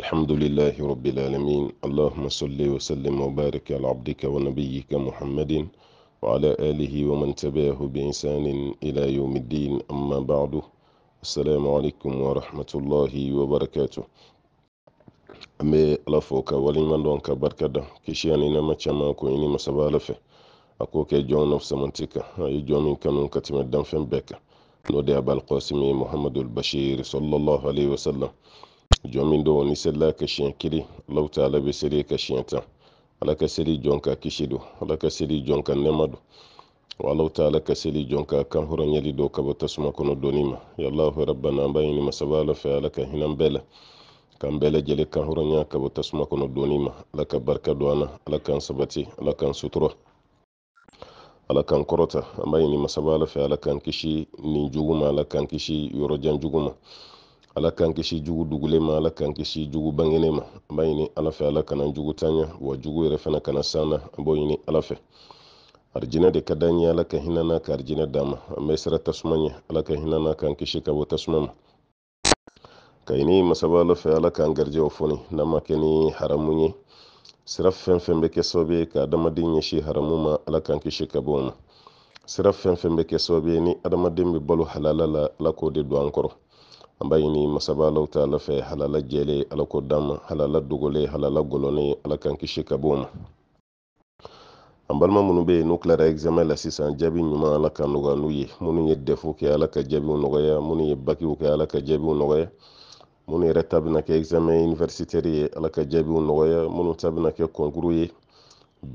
الحمد لله رب العالمين اللهم صل وسلم وبارك على عبدك ونبيك محمد وعلى آله ومن تبعه بإنسان إلى يوم الدين أما بعد السلام عليكم ورحمة الله وبركاته أمي الله فوق ولمن دونك بركة كشياني نما تشمعك إني ما سبالفة أكوك جون نفس منتك أي جون من كانون كتم الدم فين بك نودي أبا القاسم محمد البشير صلى الله عليه وسلم jɔn min don ni selila ka siɲɛ kelen alahu taala bɛ seli ka siɲɛ tan ala ka seli jɔn ka kisi don ala ka seli jɔn ka nɛma don wa alahu taala ka seli jɔn ka kan hɔrɔnyali don ka bɔ tasuma kɔnɔ dɔɔni ma yalahu rabbana an b'a ɲini masaba ala fɛ ala ka hinɛ bɛɛ la k'an bɛɛ lajɛlen kan hɔrɔnya ka bɔ tasuma kɔnɔ dɔɔni ma ala ka barika don an na ala k'an sabati ala k'an sutura ala kan kɔrɔta an b'a ɲini masaba ala fɛ ala k'an kisi nin jugu ma ala k'an kisi yɔrɔjan jugu ma ala k'an kisi jugu dugulen ma ala k'an kisi jugu bangenen ma an b'a ɲini ala fɛ ala kana jugu tanya wa jugu yɛrɛ fana kana san na an b'o ɲini ala fɛ arijinɛ de ka d'an ye ala ka hinɛ n'a ka arijinɛ d'an ma an bɛ sira tasuma ɲɛ ala ka hinɛ n'a k'an kisi ka bɔ tasuma ma ka ɲini masaba ala fɛ ala k'an garijɛw foni n'a ma kɛ ni haramu ye sira fɛn fɛn bɛ kɛ sababu ye ka adamaden ɲɛsin haramu ma ala k'an kisi ka bɔ o ma sira fɛn fɛn bɛ kɛ sababu ye ni adamaden bɛ balo halala la ala k'o de don an kɔrɔ ambayini masabalaw taala fɛ halala jɛle ala ko dama halala dogole halala gɔlɔne ala kan kisi ka bɔ ma an balima minnu bɛ n'u tilara examen la sisan jaabi ɲuman ala ka nɔgɔya n'u ye minnu ye defu kɛ ala ka jaabiw nɔgɔya minnu ye bakiw kɛ ala ka jaabiw nɔgɔya minnu yɛrɛ ta bɛna kɛ examen universitaire ye ala ka jaabiw nɔgɔya minnu ta bɛna kɛ concours ye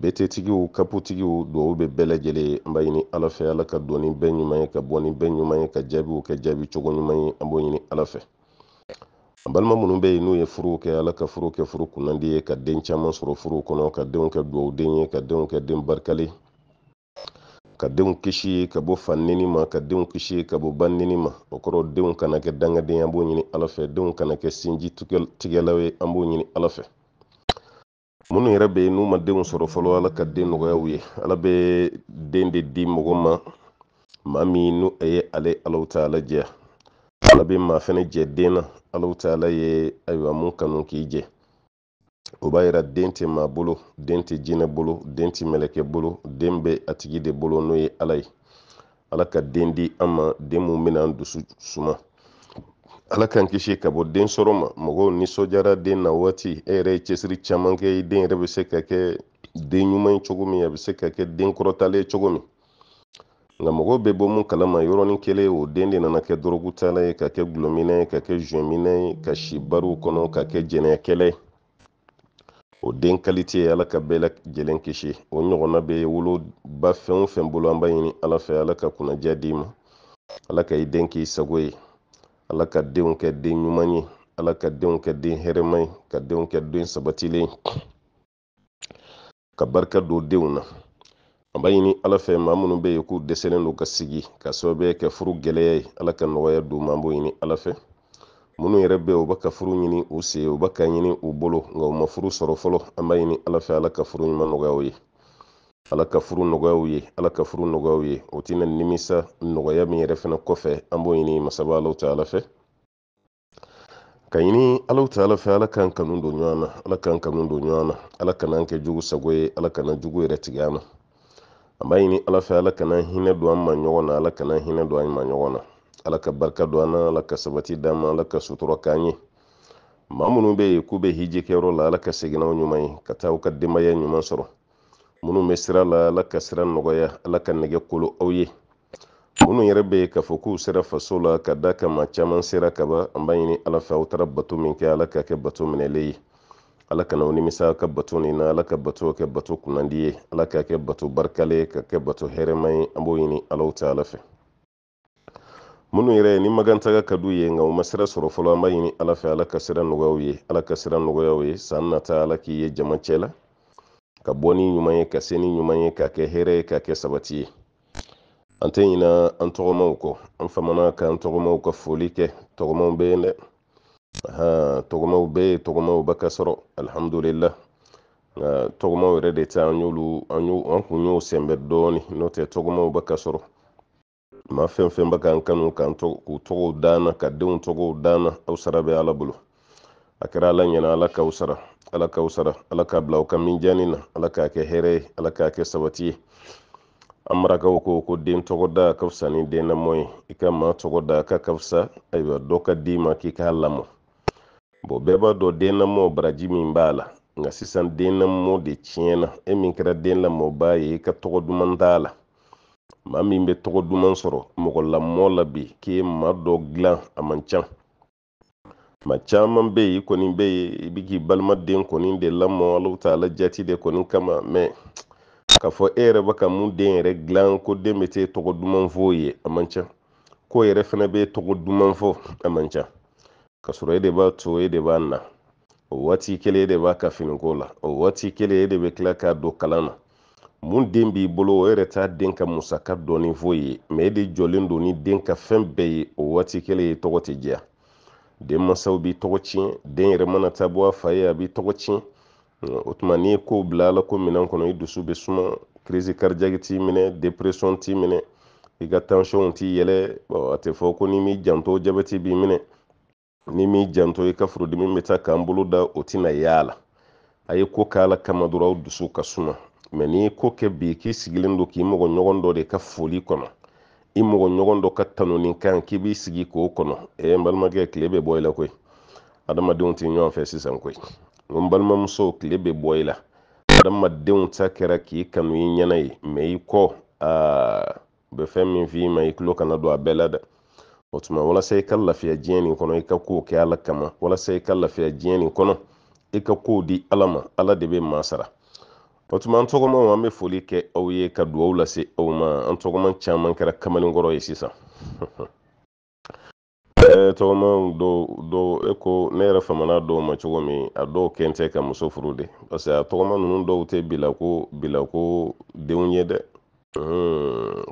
betetigiw kaputigiw duwawu be bɛɛ lajɛlen an b'a ɲini ala fɛ ala ka dɔni bɛɛ ɲuman ye ka bɔ ni bɛɛ ɲuman ye ka jaabiw kɛ jaabi cogo ɲuman ye an b'o ɲini ala fɛ an balima minnu bɛ yen n'u ye furu kɛ ala ka furu kɛ furu kunnandi ye ka den caman sɔrɔ furu kɔnɔ ka denw kɛ dugawuden ye ka denw kɛ den barikalen ka denw kisi ka bɔ fa neni ma ka denw kisi ka bɔ ba neni ma o kɔrɔ denw kana kɛ dangaden an b'o ɲini ala fɛ denw kana kɛ sinji tigɛlaw ye an b'o ɲini ala fɛ minnu yɛrɛ be n'u ma deenw sɔrɔ fɔlɔ ala ka deen nɔgɔyaw ye ala be deen de di mɔgɔ ma ma min nu a ye ale alaw taala jɛya ala be ma fɛnɛ jɛ deen na alaw taala ye ayiwa mun kanu k'i jɛ o b'a yira deen tɛ ma bolo deen tɛ jinɛ bolo deen tɛ mɛlɛkɛ bolo deen be a tigi de bolo n'o ye ala ye ala ka deen di an ma deen mun bena an dusu suma ala kan kisi ka bɔ den sɔrɔ ma mɔgɔw nisɔndiyara den na waati e yɛrɛ ye cɛsiri caman kɛ i den yɛrɛ bɛ se ka kɛ den ɲuman ye cogo min a bɛ se ka kɛ den kɔrɔtalen ye cogo min nka mɔgɔw bɛ bɔ mun kalama yɔrɔnin kelen o den de nana kɛ dɔrɔgutala ye ka kɛ gulɔminɛ ye ka kɛ zɔnminɛ ye ka si bariw kɔnɔ ka kɛ jɛnɛyakɛlɛ ye o den kalite ala ka bɛɛ lajɛlen kisi o ɲɔgɔnna bɛ woloba fɛn o fɛn bolo an b'a ɲini ala fɛ ala ka kunnadiya d'i ma ala ka i den k'i sago ye ala ka denw kɛ den ɲuman ye ala ka denw kɛ den hɛrɛma ye ka denw kɛ den sabatilen ka barika don denw na an b'a ɲini ala fɛ maa minnu bɛ yen k'u dɛsɛlen don ka sigi ka sababu ye ka furu gɛlɛya ye ala ka nɔgɔya don maa b'o ɲini ala fɛ minnu yɛrɛ bɛ yen u bɛ ka furu ɲini u sen u bɛ ka ɲini u bolo nka u ma furu sɔrɔ fɔlɔ an b'a ɲini ala fɛ ala ka furu ɲuman nɔgɔya o ye ala ka furu nɔgɔyaw ye ala ka furu nɔgɔyaw ye o tɛna nimisa nɔgɔya min yɛrɛ fana kɔfɛ an b'o ɲini masaba alaw ta ala fɛ ka ɲini alaw ta ala fɛ ala k'an kanu don ɲɔgɔn na ala k'an kanu don ɲɔgɔn na ala kan'an kɛ jugu sago ye ala kana jugu yɛrɛ tigɛ an na an b'a ɲini ala fɛ ala kana hinɛ don an ma ɲɔgɔn na ala kana hinɛ don an ma ɲɔgɔn na ala ka barika don an na ala ka sabati d'an ma ala ka sutura k'an ye maa minnu bɛ yen k'u bɛ hiji la ala ka segin ɲuman ye ka taa aw ka denbaya ɲuman sɔrɔ minnu bɛ sira la ala ka sira nɔgɔya ala ka nɛgɛ kolo aw ye minnu yɛrɛ bɛ yen k'a fɔ k'u sera faso la ka da kama caman sera kaba an b'a ɲini ala fɛ aw taara bato min kɛ ala ka kɛ bato minɛlen ye ala kana aw nimisa aw ka bato nin na ala ka bato kɛ bato kunnandi ye ala ka kɛ bato barikalen ka kɛ bato hɛrɛma ye an b'o ɲini alaw ta ala fɛ minnu yɛrɛ ni magantaga ka d'u ye nka u ma sira sɔrɔ fɔlɔ an b'a ɲini ala fɛ ala ka sira nɔgɔyaw ye ala ka sira nɔgɔyaw ye san nata ala k'i ye jama cɛ la ka bɔ ni ɲuman ye ka seni ɲuman ye ka kɛ hɛrɛ ye ka kɛ sabati ye an tɛ ɲina an tɔgɔmaw kɔ an famana k'an tɔgɔmaw ka foli kɛ tɔgɔmaw bɛ yen dɛ tɔgɔmaw bɛ ye tɔgɔmaw ba ka sɔrɔ alhamdulilah nka tɔgɔmaw yɛrɛ de ta an y'olu an y'o an kun y'o sɛnbɛ dɔɔni n'o tɛ tɔgɔmaw ba ka sɔrɔ ma fɛn fɛn ba k'an kanu k'an tɔgɔ k'u tɔgɔw d'an na ka denw tɔgɔw d'an na aw sara bɛ ala bolo a kɛra ala ɲɛna ala k'aw sara ala k'aw sara ala k'a bila aw ka minjani na ala k'a kɛ hɛrɛ ye ala k'a kɛ sabati ye an marakaw ko ko den tɔgɔda ka fisa ni den lamɔ ye i ka maa tɔgɔda ka ka fisa ayiwa dɔ ka d'i ma k'i k'a lamɔ bɔn bɛɛ b'a dɔn den lamɔ baraji min b'a la nka sisan den lamɔ de tiɲɛna e min kɛra den lamɔbaa ye i ka tɔgɔ duman t'a la maa min bɛ tɔgɔ duman sɔrɔ mɔgɔ lamɔ la bi k'i ye maa dɔ dilan a man can ma caman be yen i kɔni bɛ yen i bɛ k'i balimaden kɔni de lamɔ alaw ta jati de kɔni kama mɛ k'a fɔ e yɛrɛ bɛ ka mun den yɛrɛ dilan ko den bɛ t'e tɔgɔ duman fɔ o ye a man ca ko yɛrɛ fana bɛ tɔgɔ duman fɔ a man ca k'a sɔrɔ e de b'a to e de b'a na o waati kelen e de b'a ka finiko la o waati kelen e de bɛ tila k'a don kalan na mun den b'i bolo o yɛrɛ t'a den ka musaka dɔɔni foyi ye mɛ e de jɔlen don ni den ka fɛn bɛɛ ye o waati kelen ye tɔgɔ tɛ diya denmansaw b'i tɔgɔ tiɲɛ den yɛrɛ mana taa bɔ a fa ye a b'i tɔgɔ tiɲɛ o tuma n'i ye kow bila a ko minɛn kɔnɔ i dusu bɛ suma krisi karijaki t'i minɛ deperesɔn t'i minɛ i ka tansiyɔnw t'i yɛlɛ a tɛ fɔ ko ni m'i janto jabɛti b'i minɛ ni m'i janto i ka furudimi bɛ taa k'an bolo da o tɛna ye la a ye ko k'a la kama dɔrɔn aw dusu ka suma n'i ye ko kɛ bi k'i sigilen don k'i mɔgɔ ɲɔgɔn dɔ de ka foli kɔnɔ i mɔgɔ ɲɔgɔn dɔ ka tanuni kan k'i b'i sigi k'o kɔnɔ ee n balimakɛ tile bɛ bɔ i la koyi adamadenw tɛ ɲɔgɔn fɛ sisan koyi n balimamuso tile bɛ bɔ i la adamadenw ta kɛra k'i kanu i ɲɛna ye mɛ i kɔ aa bɛ fɛn min f'i ma i tulo kana don a bɛɛ la dɛ o tuma walasa i ka lafiya diɲɛ nin kɔnɔ i ka kow kɛ ala kama walasa i ka lafiya diɲɛ nin kɔnɔ i ka kow di ala ma ala de bɛ maa sara o tuma an tɔgɔmaw an bɛ foli kɛ aw ye eh, ka dugawu lase aw ma an tɔgɔma caman kɛra kamalenkɔrɔ ye sisan tɔgɔmaw dɔw e ko ne yɛrɛ famana dɔw ma cogo min a dɔw kɛn ka muso furu de parce a tɔgɔma ninnu dɔw tɛ bilako bilako denw hmm, ye dɛ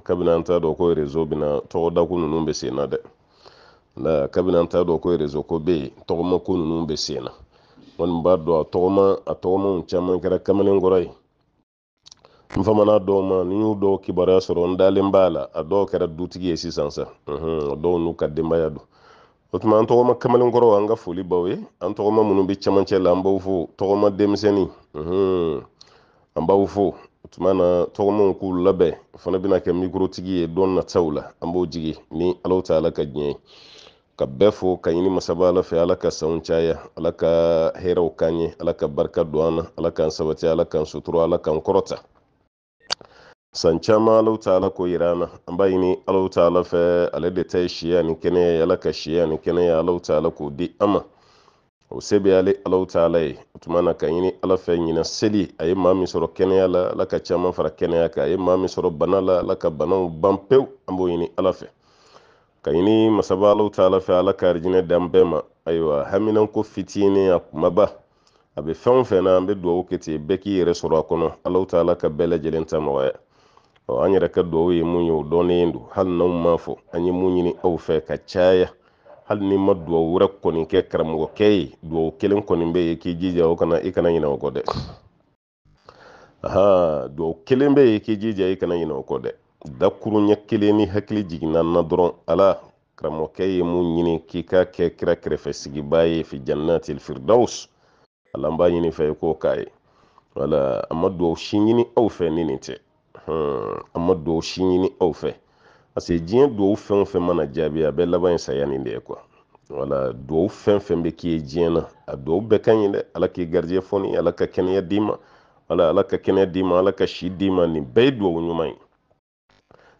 kabini an t'a dɔn ko rezo bɛna tɔgɔdako ninnu bɛ sen dɛ la kabini an t'a dɔn ko rezo ko bɛ yen tɔgɔma ko ninnu bɛ sen kɔni b'a dɔn a tɔgɔma a tɔgɔmaw caman kɛra kamalenkɔrɔ ye n famana dɔw ma ni y'u dɔw kibaruya sɔrɔ n dalen b'a la a dɔw kɛra dutigi ye sisan sa dɔw n'u ka denbaya don o tuma an tɔgɔma kamalenkɔrɔ an ka foli baw ye an tɔgɔma minnu bɛ camancɛ la an b'aw fo tɔgɔma denmisɛnnin an b'aw fo o tuma na tɔgɔmaw k'u labɛn o fana bɛna kɛ mikorotigi ye don nataw la an b'o jigi ni alaw ta ala ka diɲɛ ye ka bɛɛ fo ka ɲini masaba ala fɛ ala ka sanw caya ala ka hɛrɛw k'an ye ala ka barika don an na ala k'an sabati ala k'an sutura ala k'an kɔrɔta san caman alaw taala ko yira na an b'a ɲini alaw taala fɛ ale de ta ye siya ni kɛnɛya ye ala ka siya ni kɛnɛya alaw taala k'o di an ma o se bɛ ale alaw taala ye o tuma na ka ɲini ala fɛ ɲina seli a ye maa min sɔrɔ kɛnɛya la ala ka caman fara kɛnɛya kan a ye maa min sɔrɔ bana la ala ka banaw ban pewu an b'o ɲini ala fɛ ka ɲini masaba alaw taala fɛ ala ka arijinɛ dan bɛɛ ma ayiwa haminanko fitinin a kumaba a bɛ fɛn o fɛn na an bɛ dugawu kɛ ten bɛɛ k'i yɛrɛ sɔrɔ a kɔnɔ alaw taala ka bɛɛ lajɛlen ta nɔgɔya an yɛrɛ ka duwawu ye mun ye o dɔnnen don hali n'anw m'a fɔ an ye mun ɲini aw fɛ ka caya hali ni ma duwawu wɛrɛ kɔni kɛ karamɔgɔkɛ ye duwawu kelen kɔni bɛ ye k'i jija o kana i kana ɲinɛ o kɔ dɛ aha duwawu kelen bɛ ye k'i jija i kana ɲinɛ o kɔ dɛ dakuru ɲɛ kelen ni hakili jiginna na dɔrɔn ala karamɔgɔkɛ ye mun ɲini k'i ka kɛ kira kɛrɛfɛ sigiba ye fi jannatil firdaus ala n b'a ɲini fɛ i k'o k'a ye wala a ma duwawu si ɲini aw fɛ ni nin tɛ an ma duwawu si ɲini aw fɛ parce diɲɛ duwawu fɛn o fɛn mana jaabi a bɛɛ laban ye saya nin de ye kuwa wala duwawu fɛn fɛn bɛ k'i ye diɲɛ na a duwawu bɛɛ ka ɲi dɛ ala k'i garijɛgɛ fɔni ala ka kɛnɛya d'i ma ala ala ka kɛnɛya d'i ma ala ka si d'i ma nin bɛɛ ye duwawu ɲuman ye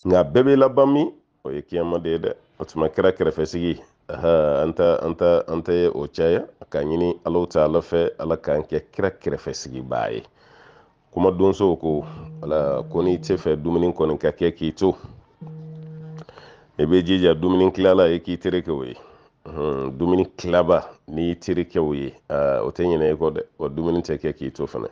nka bɛɛ bɛ laban min o ye kiyama de ye dɛ o tuma kɛra kɛrɛfɛsigi an ta an ta an tɛ o caya k'a ɲini alaw ta ala fɛ ala k'an kɛ kira kɛrɛfɛsigibaa ye kuma donso ko wala ko n'i tɛ fɛ dumuni kɔni ka kɛ k'i to i bɛ jija dumuni tilala i k'i tereke o ye dumuni tilaba n'i tereke o ye o tɛ ɲinɛ i kɔ dɛ wa dumuni tɛ kɛ k'i to fana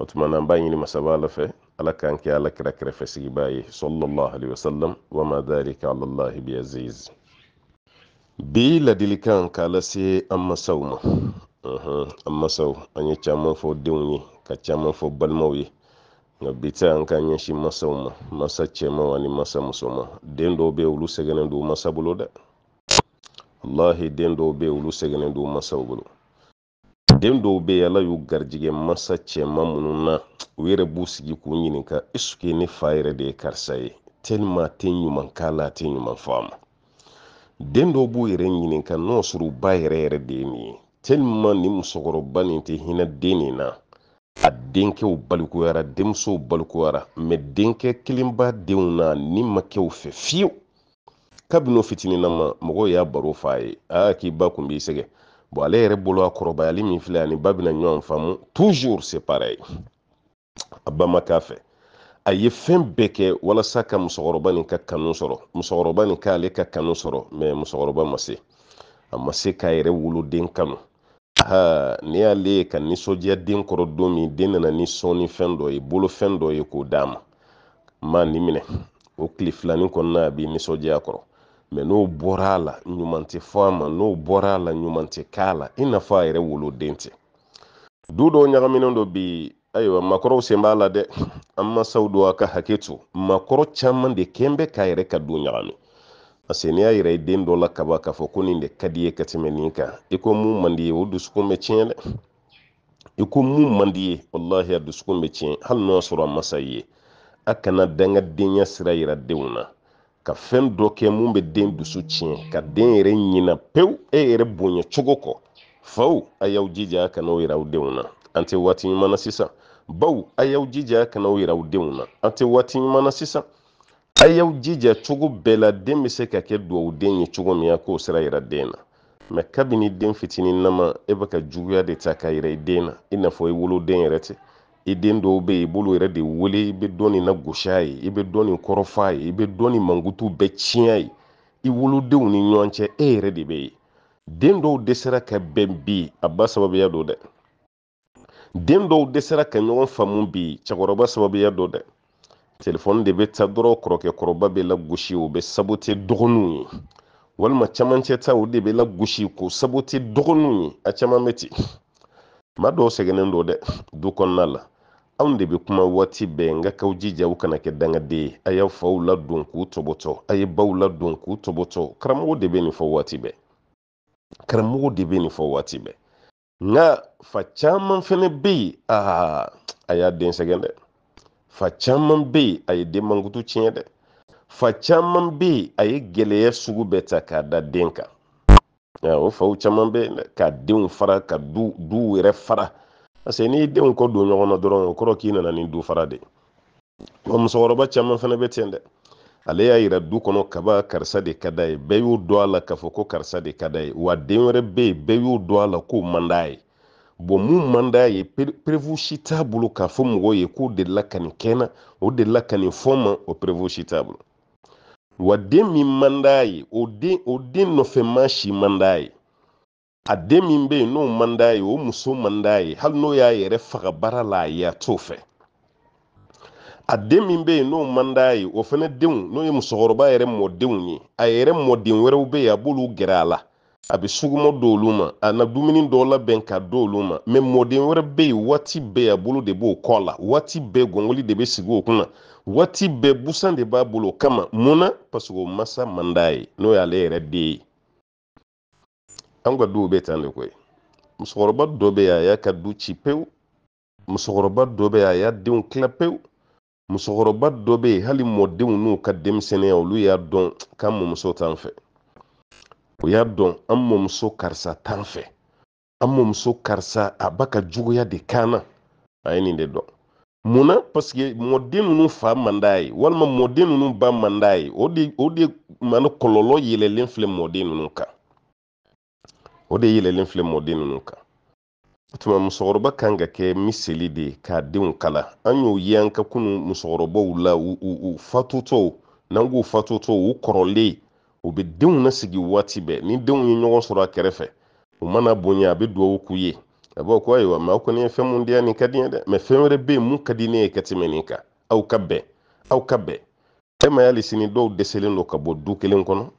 o tuma na n b'a ɲini masaba ala fɛ ala k'an kɛ ala kɛra kɛrɛfɛsigibaa ye sallallahu alaihi wasallam wa ma dhalika ala allahi bi aziz bi ladilikan k'a lase an masaw ma an masaw an ye caman fɔ denw ye ka caman fɔ balimaw ye nka bi ta an k'an ɲɛsin masaw ma masa cɛmanw ani masa musoman den dɔw bɛ olu sɛgɛnnen don masa bolo dɛ walahi den dɔw bɛ olu sɛgɛnnen don masaw bolo den dɔw bɛ yen ala y'u garijɛgɛ masa cɛman minnu na u yɛrɛ b'u sigi k'u ɲininka esuke ne fa yɛrɛ de ye karisa ye telima a tɛ ɲuman k'a la a tɛ ɲuman fɔ a ma den dɔw b'u yɛrɛ ɲininka n'o sɔrɔ u ba yɛrɛ yɛrɛ de ye nin ye telima nin musokɔrɔba nin tɛ hinɛ den nin na a denkɛw balikoyara denmusow balikoyara mɛ denkɛ kelenba denw na ni ma kɛw fɛ fiyewu kabini fitinin mɔgɔw y'a baro f'a ye aa k'i ba kun b'i sɛgɛ bon ale yɛrɛ bolo a kɔrɔbayali min filɛ ani ba bɛna ɲɔgɔn faamu toujours c'est pareil a ba ma fɛ a ye fɛn bɛɛ kɛ walasa ka musokɔrɔba nin ka kanu sɔrɔ musokɔrɔba nin k'ale ka kanu sɔrɔ mɛ musokɔrɔba ma se a ma se k'a yɛrɛ woloden kanu ha ni y'ale ye ka nisɔndiya den kɔrɔ don min den nana ni sɔɔni fɛn dɔ ye bolofɛn dɔ ye k'o d'a ma ma nin minɛ o tile filanin kɔnɔna a b'i nisɔndiya kɔrɔ mɛ n'o bɔra a la ɲuman tɛ fɔ a ma n'o bɔra a la ɲuman tɛ k'a la i n'a fɔ a yɛrɛ woloden tɛ du dɔw ɲagaminen dɔ bi ayiwa makɔrɔw sen b'a la dɛ an masaw don a ka hakɛ to makɔrɔ caman de kɛn bɛ k'a yɛrɛ ka du ɲagami parce que n'i y'a yira i den dɔ la kaba k'a fɔ ko nin de ka di ye ka tɛmɛ nin kan i ko mun man di ye o dusukun bɛ tiɲɛ dɛ i ko mun man di ye walahi a dusukun bɛ tiɲɛ hali n'o y'a sɔrɔ a masa ye a kana dangadenya sira yira denw na ka fɛn dɔ kɛ mun bɛ den dusu tiɲɛ ka den yɛrɛ ɲina pewu e yɛrɛ bonya cogo kɔ faw a y'aw jija a kan'o yira aw denw na an tɛ waati ɲuman na sisan baw a y'aw jija a kan'aw yira aw denw na an tɛ waati ɲuman na sisan a y'aw jija cogo bɛɛ la den bɛ e se ka kɛ dugawuden ye cogo min a k'o sira yira den na mɛ kabini den fitinin nama e bɛ ka juguya de ta ka yira i den na i n'a fɔ i woloden yɛrɛ tɛ i den dɔw bɛ yen i bolo yɛrɛ de wele i bɛ dɔɔnin na gosi ye i be dɔɔnin kɔrɔfɔ ye i bɛ dɔɔnin mankutu bɛɛ tiɲɛ a ye i wolodenw ni ɲɔgɔn cɛ e yɛrɛ de bɛ yen den dɔw dɛsɛra ka bɛn bi a ba sababuya don dɛ den dɔw dɛsɛra ka ɲɔgɔn faamu bi cɛkɔrɔba sababuya don dɛ telefɔni de be ta dɔrɔn kɔrɔkɛkɔrɔba bɛ lagosi o bɛ sabote dɔgɔninw ye walima camancɛ ta o de bɛ lagosi k'o sabote dɔgɔninw ye a caman bɛ ten maa dɔw sɛgɛnnen don dɛ du kɔnɔna la anw de bɛ kuma waati bɛɛ nka k'aw jija u kana kɛ dangaden ye a y'aw faw ladon k'u tɔbɔtɔ a ye baw ladon k'u tɔbɔtɔ karamɔgɔ de bɛ nin fɔ waati bɛɛ karamɔgɔ de bɛ nin fɔ waati bɛɛ nka fa caman fɛnɛ bɛ yen aa a y'a den sɛgɛn dɛ fa caman be yen a ye denmankutu tiɲɛ dɛ fa caman be yen a ye gɛlɛya sugu bɛɛ ta k'a da den kan o faw caman bɛ yen ka denw fara ka duw yɛrɛ fara parce que n'i denw kɔ don ɲɔgɔn na dɔrɔn o kɔrɔ k'i nana ni du fara de wa musokɔrɔba caman fana bɛ ten dɛ ale y'a yira du kɔnɔ kaba karisa de ka d'a ye bɛɛ y'o dɔn a la k'a fɔ ko karisa de ka d'a ye wa den wɛrɛ bɛ yen bɛɛ y'o dɔn a la k'o man d'a ye bon mun man d'a ye perewu si t'a bolo k'a fɔ mɔgɔw ye k'o delila ka nin kɛ n na o delila ka nin fɔ n ma o perewu si t'a bolo wa den min man d'a ye o den o den nɔfɛ maa si man d'a ye a den min bɛ yen n'o man d'a ye o muso man d'a ye hali n'o y'a yɛrɛ faga baara la a ye a t'o fɛ a den min bɛ yen n'o man d'a ye o fana denw n'o ye musokɔrɔba yɛrɛ mɔdenw ye a yɛrɛ mɔden wɛrɛw bɛ yen a b'olu gɛrɛ a la a bɛ suguman d'olu ma a na dumuni dɔw labɛn ka d'olu ma mɛ mɔden wɛrɛ bɛ yen waati bɛɛ a bolo de b'o kɔ la waati bɛɛ gɔngɔli de bɛ sigi o kunna waati bɛɛ busan de b'a bolo o kama mun na paseke o masa man d'a ye n'o y'ale yɛrɛ den ye an ka duw bɛ tan de koyi musokɔrɔba dɔ bɛ yen a y'a ka du ci pewu musokɔrɔba dɔ bɛ yen a y'a denw tila pewu musokɔrɔba dɔ bɛ yen hali mɔdenw n'u ka denmisɛnninya olu y'a dɔn k'an mɔmuso t'an fɛ o y'a dɔn an mɔmuso karisa tan fɛ an mɔmuso karisa a ba ka juguya de kan na a ye nin de dɔn munna paseke mɔden ninnu fa man d'a ye walima mɔden ninnu ba man d'a ye o de o de man kɔlɔlɔ yɛlɛlen filɛ mɔden ninnu kan o de yɛlɛlen filɛ mɔden ninnu kan o tuma musokɔrɔba kan ka kɛ miseli de k'a denw kala an y'o ye an ka kunu musokɔrɔbaw la u fatotɔw n'an k'u fatotɔ u kɔrɔlen u be denw nasigi waati bɛɛ ni denw ye ɲɔgɔn sɔrɔ a kɛrɛfɛ u mana bonya a bɛ dugawu k'u ye a b'a ko ayiwa mɛ aw kɔni ye fɛn mun di nin ka di dɛ mɛ fɛn wɛrɛ bɛ mun ka di ne ye ka tɛmɛ nin kan aw ka bɛn aw ka bɛn e ma sini dɔw dɛsɛlen don ka bɔ du kelen kɔnɔ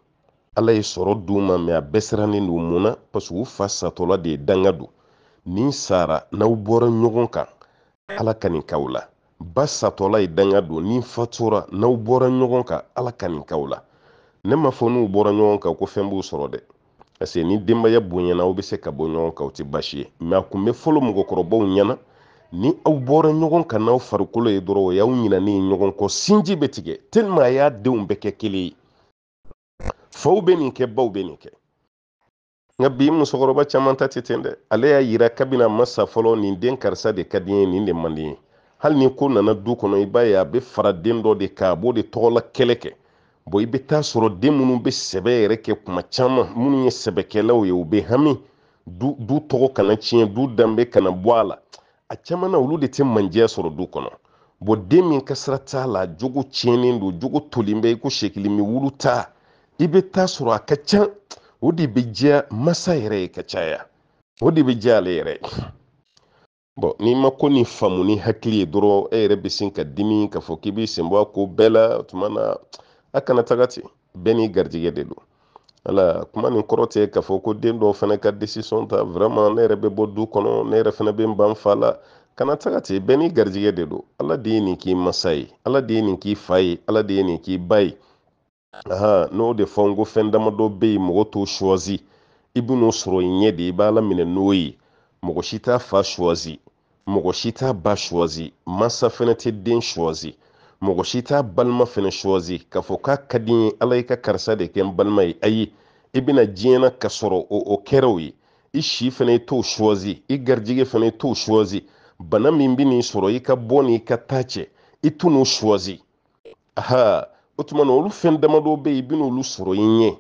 ala ye sɔrɔ d'u ma mɛ a bɛɛ sirannen don mun na paseke u fa satɔla de ye danga don nin sara n'aw bɔra ɲɔgɔn kan ala ka nin k'aw la ba satɔla ye danga do ni fatura n'aw bɔra ɲɔgɔn kan ala ka nin k'aw la ne m'a fɔ n'u bɔra ɲɔgɔn kan ko fɛn b'u sɔrɔ dɛ parce que ni denbaya bonyana aw bɛ se ka bɔ ɲɔgɔn kan o tɛ baasi ye mɛ a tun bɛ fɔlɔ mɔgɔkɔrɔbaw ɲɛna ni aw bɔra ɲɔgɔn kan n'aw farikolo ye dɔrɔn o y'aw ɲinani ye ɲɔgɔn kɔ sinji bɛ tigɛ telima a y'a denw bɛɛ kɛ kelen ye faw bɛ nin kɛ baw bɛ nin kɛ nka bi musokɔrɔba caman ta tɛ ten dɛ ale y'a yira kabini a ma sa fɔlɔ nin den karisa de ka di ye nin de man di ye hali ni ko nana du kɔnɔ i b'a ye a bɛ fara den dɔ de kan a b'o de tɔgɔla kɛlɛ kɛ i bɛ taa sɔrɔ den minnu bɛ sɛbɛ yɛrɛ kɛ kuma caman minnu ye sɛbɛkɛlaw ye u bɛ hami du tɔgɔ kana tiɲɛ du danbe kana bɔ a la a caman na olu de tɛ mandiya sɔrɔ du kɔnɔ den min ka sira t'a la jogo tiɲɛnen don jogo tolen bɛ i ko sekilin bɛ wulu ta i bɛ taa sɔrɔ a ka ca o de bɛ diya masa yɛrɛ ye ka caya o de bɛ diya ale yɛrɛ ye bɔn n'i ma ko ni faamu ni hakili ye dɔrɔn e yɛrɛ bɛ sin ka dimi k'a fɔ k'i b'i sen bɔ a ko bɛɛ la tuma na a kana taga ten bɛɛ n'i garijɛgɛ de don wala kuma nin kɔrɔ tɛ k'a fɔ ko den dɔw fana ka desisɔn ta vraiment ne yɛrɛ bɛ bɔ du kɔnɔ ne yɛrɛ fana bɛ n ban fa la kana taga ten bɛɛ n'i garijɛgɛ de don ala de ye nin k'i masa ye ala de ye nin k'i fa ye ala de ye nin k'i ba ye aha n'o de fɔ n ko fɛn damadɔ bɛ yen mɔgɔ t'o suwazi i bɛ n'o sɔrɔ i ɲɛ de i b'a laminɛ n'o ye mɔgɔ si t'a fa suwazi mɔgɔ si t'a ba suwazi masa fana tɛ den suwazi mɔgɔ si t'a balima fɛnɛ suwazi k'a fɔ k'a ka di ye ala i ka karisa de kɛ n balima ye ayi i bena diɲɛ ka sɔrɔ o o kɛra ye i si fɛnɛ i t'o suwazi i garijɛgɛ fɛnɛ i t'o suwazi bana min be n'i sɔrɔ i ka bɔ n'i ka taa cɛ i t'u n'u suwazi aha o tuma na olu fɛn damadɔ be i benaolu sɔrɔ i ɲɛ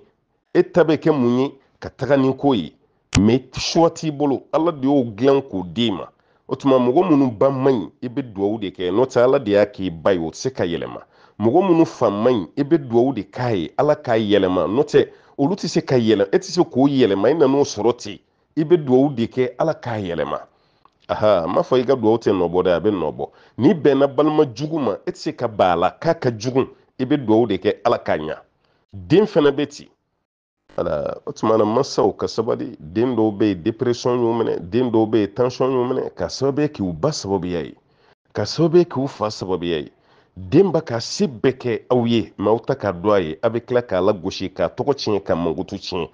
e ta bɛ kɛ mun ye ka taga ni ko ye mɛ suwa t'i bolo ala de y'o dilan k'o d'i ma o tuma mɔgɔ minnu ba man ɲi i bɛ dugawu de kɛ n'o tɛ ala de y'a k'i ba ye o tɛ se ka yɛlɛma mɔgɔ minnu fa man ɲi i bɛ dugawu de k'a ye ala k'a yɛlɛma n'o tɛ olu tɛ se ka yɛlɛma e tɛ se k'o yɛlɛma i nan'o sɔrɔ ten i bɛ dugawu de kɛ ala k'a yɛlɛma aha n m'a fɔ i ka dugawu tɛ nɔbɔ dɛ a bɛ nɔbɔ n'i bɛnna balima jugu ma e tɛ se ka ban a la k'a ka jugu i bɛ dugawu de kɛ ala k'a ɲa den fana bɛ ten wala o tuma na masaw ka sabali den dɔw be yen deperesɔn y'u minɛ den dɔw bɛ yen tansɔn y'u minɛ ka sababu ye k'u ba sababuya ye ka sababu ye k'u fa sababuya ye den ba ka se bɛɛ kɛ aw ye ma aw ta k'a do a ye a bɛ tila k'a lagosi k'a tɔgɔ tiɲɛ ka mankutu tiɲɛ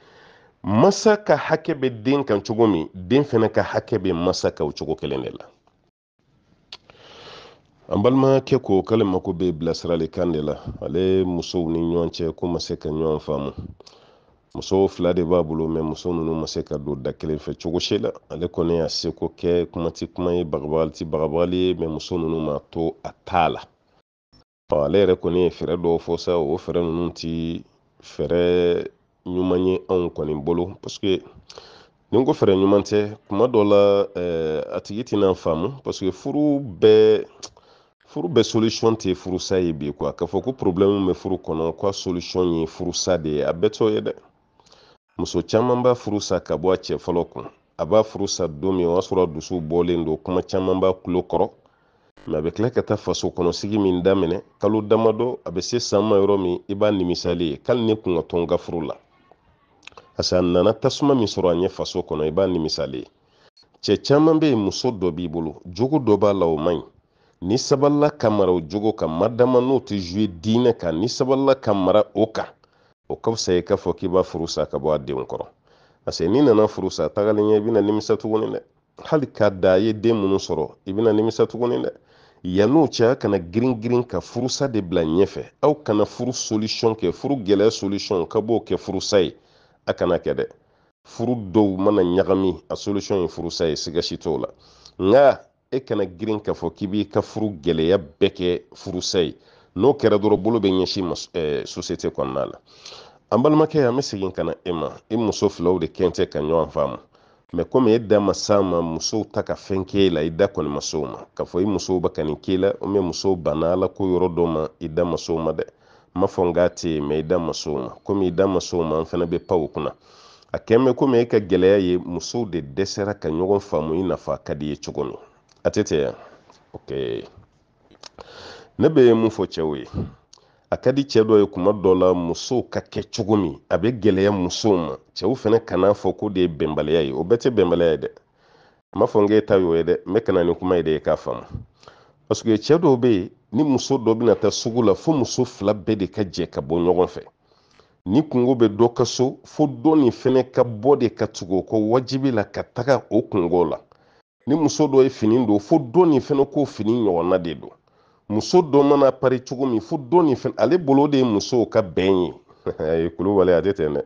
masa ka hakɛ be den kan cogo min den fana ka hakɛ be masa kan o cogo kelen de la an balimakɛ ko k'ale mako bɛ bilasiralikan de la ale musow ni ɲɔgɔn cɛ ko ma se ka ɲɔgɔn faamu muso fila de b'a bolo mɛ muso nunu ma se ka don da kelen fɛ cogo si la ale kɔni y'a seko kɛ kuma ti kuma ye bagabagali ti bagabagali ye mɛ muso nunu ma to a t'a la ale yɛrɛ kɔni ye fɛɛrɛ dɔw fɔ sa o fɛɛrɛ nunu ti fɛɛrɛ ɲuman ye anw kɔni bolo paseke ni ko fɛɛrɛ ɲuman tɛ kuma dɔ la eh, a tigi tɛna faamu paseke furu bɛɛ furu bɛɛ solisɔn tɛ furusa ye bi kuwa k'a fɔ ko porobilɛmu bɛ furu kɔnɔ k'a solisɔn ye furusa de ye a bɛɛ t'o ye dɛ muso caman b'a furu sa ka bɔ a cɛ fɔlɔ kun a b'a furu sa don min o y'a sɔrɔ dusu bɔlen don kuma caman b'a kulo kɔrɔ mɛ a bɛ tila ka taa faso kɔnɔsigi min daminɛ kalo damadɔ a bɛ se san ma yɔrɔ min i b'a nimisali ye k'ali ne kun ka tɔn ka furu la parce a nana tasuma min sɔrɔ a ɲɛ faso kɔnɔ i b'a nimisali ye cɛ caman bɛ yen muso dɔ b'i bolo jogo dɔ b'a la o man ɲi ni sabalila ka mara o jogo kan madama n'o tɛ zuye diinɛ kan ni sabalila ka mara o kan o ka fisa i k'a fɔ k'i b'a furu sa ka bɔ a denw kɔrɔ parce que n'i nana furu sa tagalen ɲɛ i bɛna nimisa tuguni dɛ hali ka da i ye den minnu sɔrɔ i bɛna nimisa tuguni dɛ yann'o cɛ a kana girin girin ka furusa de bila ɲɛfɛ aw kana furu solisɔn kɛ furu gɛlɛya solisɔn ka b'o kɛ furusa ye a kana kɛ dɛ furu dɔw mana ɲagami a solisɔn ye furusa ye siga si t'o la nka e kana girin k'a fɔ k'i b'i ka furu gɛlɛya bɛɛ kɛ furusa ye n'o kɛra dɔrɔn bolo bɛ ɲɛsin eh, sosiyete kɔnɔna la an balimakɛ an bɛ segin ka na e ma e muso filaw de kɛn ka ɲɔgɔn faamu mɛ komi e da ma s'a ma musow ta ka fɛn k'e la i da kɔni ma s'o ma k'a fɔ e i musow bɛ ka nin k'e la o mɛ musow banna ala ko yɔrɔ dɔ ma i da ma s'o ma dɛ n m'a fɔ n k'a tɛ yen mɛ i da ma s'o ma komi i da ma s'o ma an fana bɛ pan o kunna a kɛn bɛ komi e ka gɛlɛya ye musow de dɛsɛra ka ɲɔgɔn faamu i nafa ka di ye cogo min a tɛ ten yan ok ne bɛ mun fɔ cɛw ye a ka di cɛ dɔ ye kuma dɔ la musow ka kɛ cogo min a bɛ gɛlɛya musow ma cɛw fana kana fɔ ko de ye bɛnbaliya ye o bɛɛ tɛ bɛnbaliya ye dɛ n b'a fɔ n k'e ta y'o ye dɛ n bɛ ka na ni kuma ye de ye k'a faamu paseke cɛ dɔw bɛ yen ni muso dɔ bɛna taa sugu la fo muso fila bɛɛ de ka jɛ ka bɔ ɲɔgɔn fɛ ni kungo bɛ dɔ ka so fo dɔ nin fɛnɛ ka bɔ de ka tugu o kɔ wajibi la ka taga o kungo la ni muso dɔ ye fini don fo dɔ nin fɛnɛ k'o fini ɲɔgɔnna de don muso dɔ mana pari cogo min fo don nin fɛn ale bolo de ye musow ka bɛn ye ayi kulubali a tɛ tɛn dɛ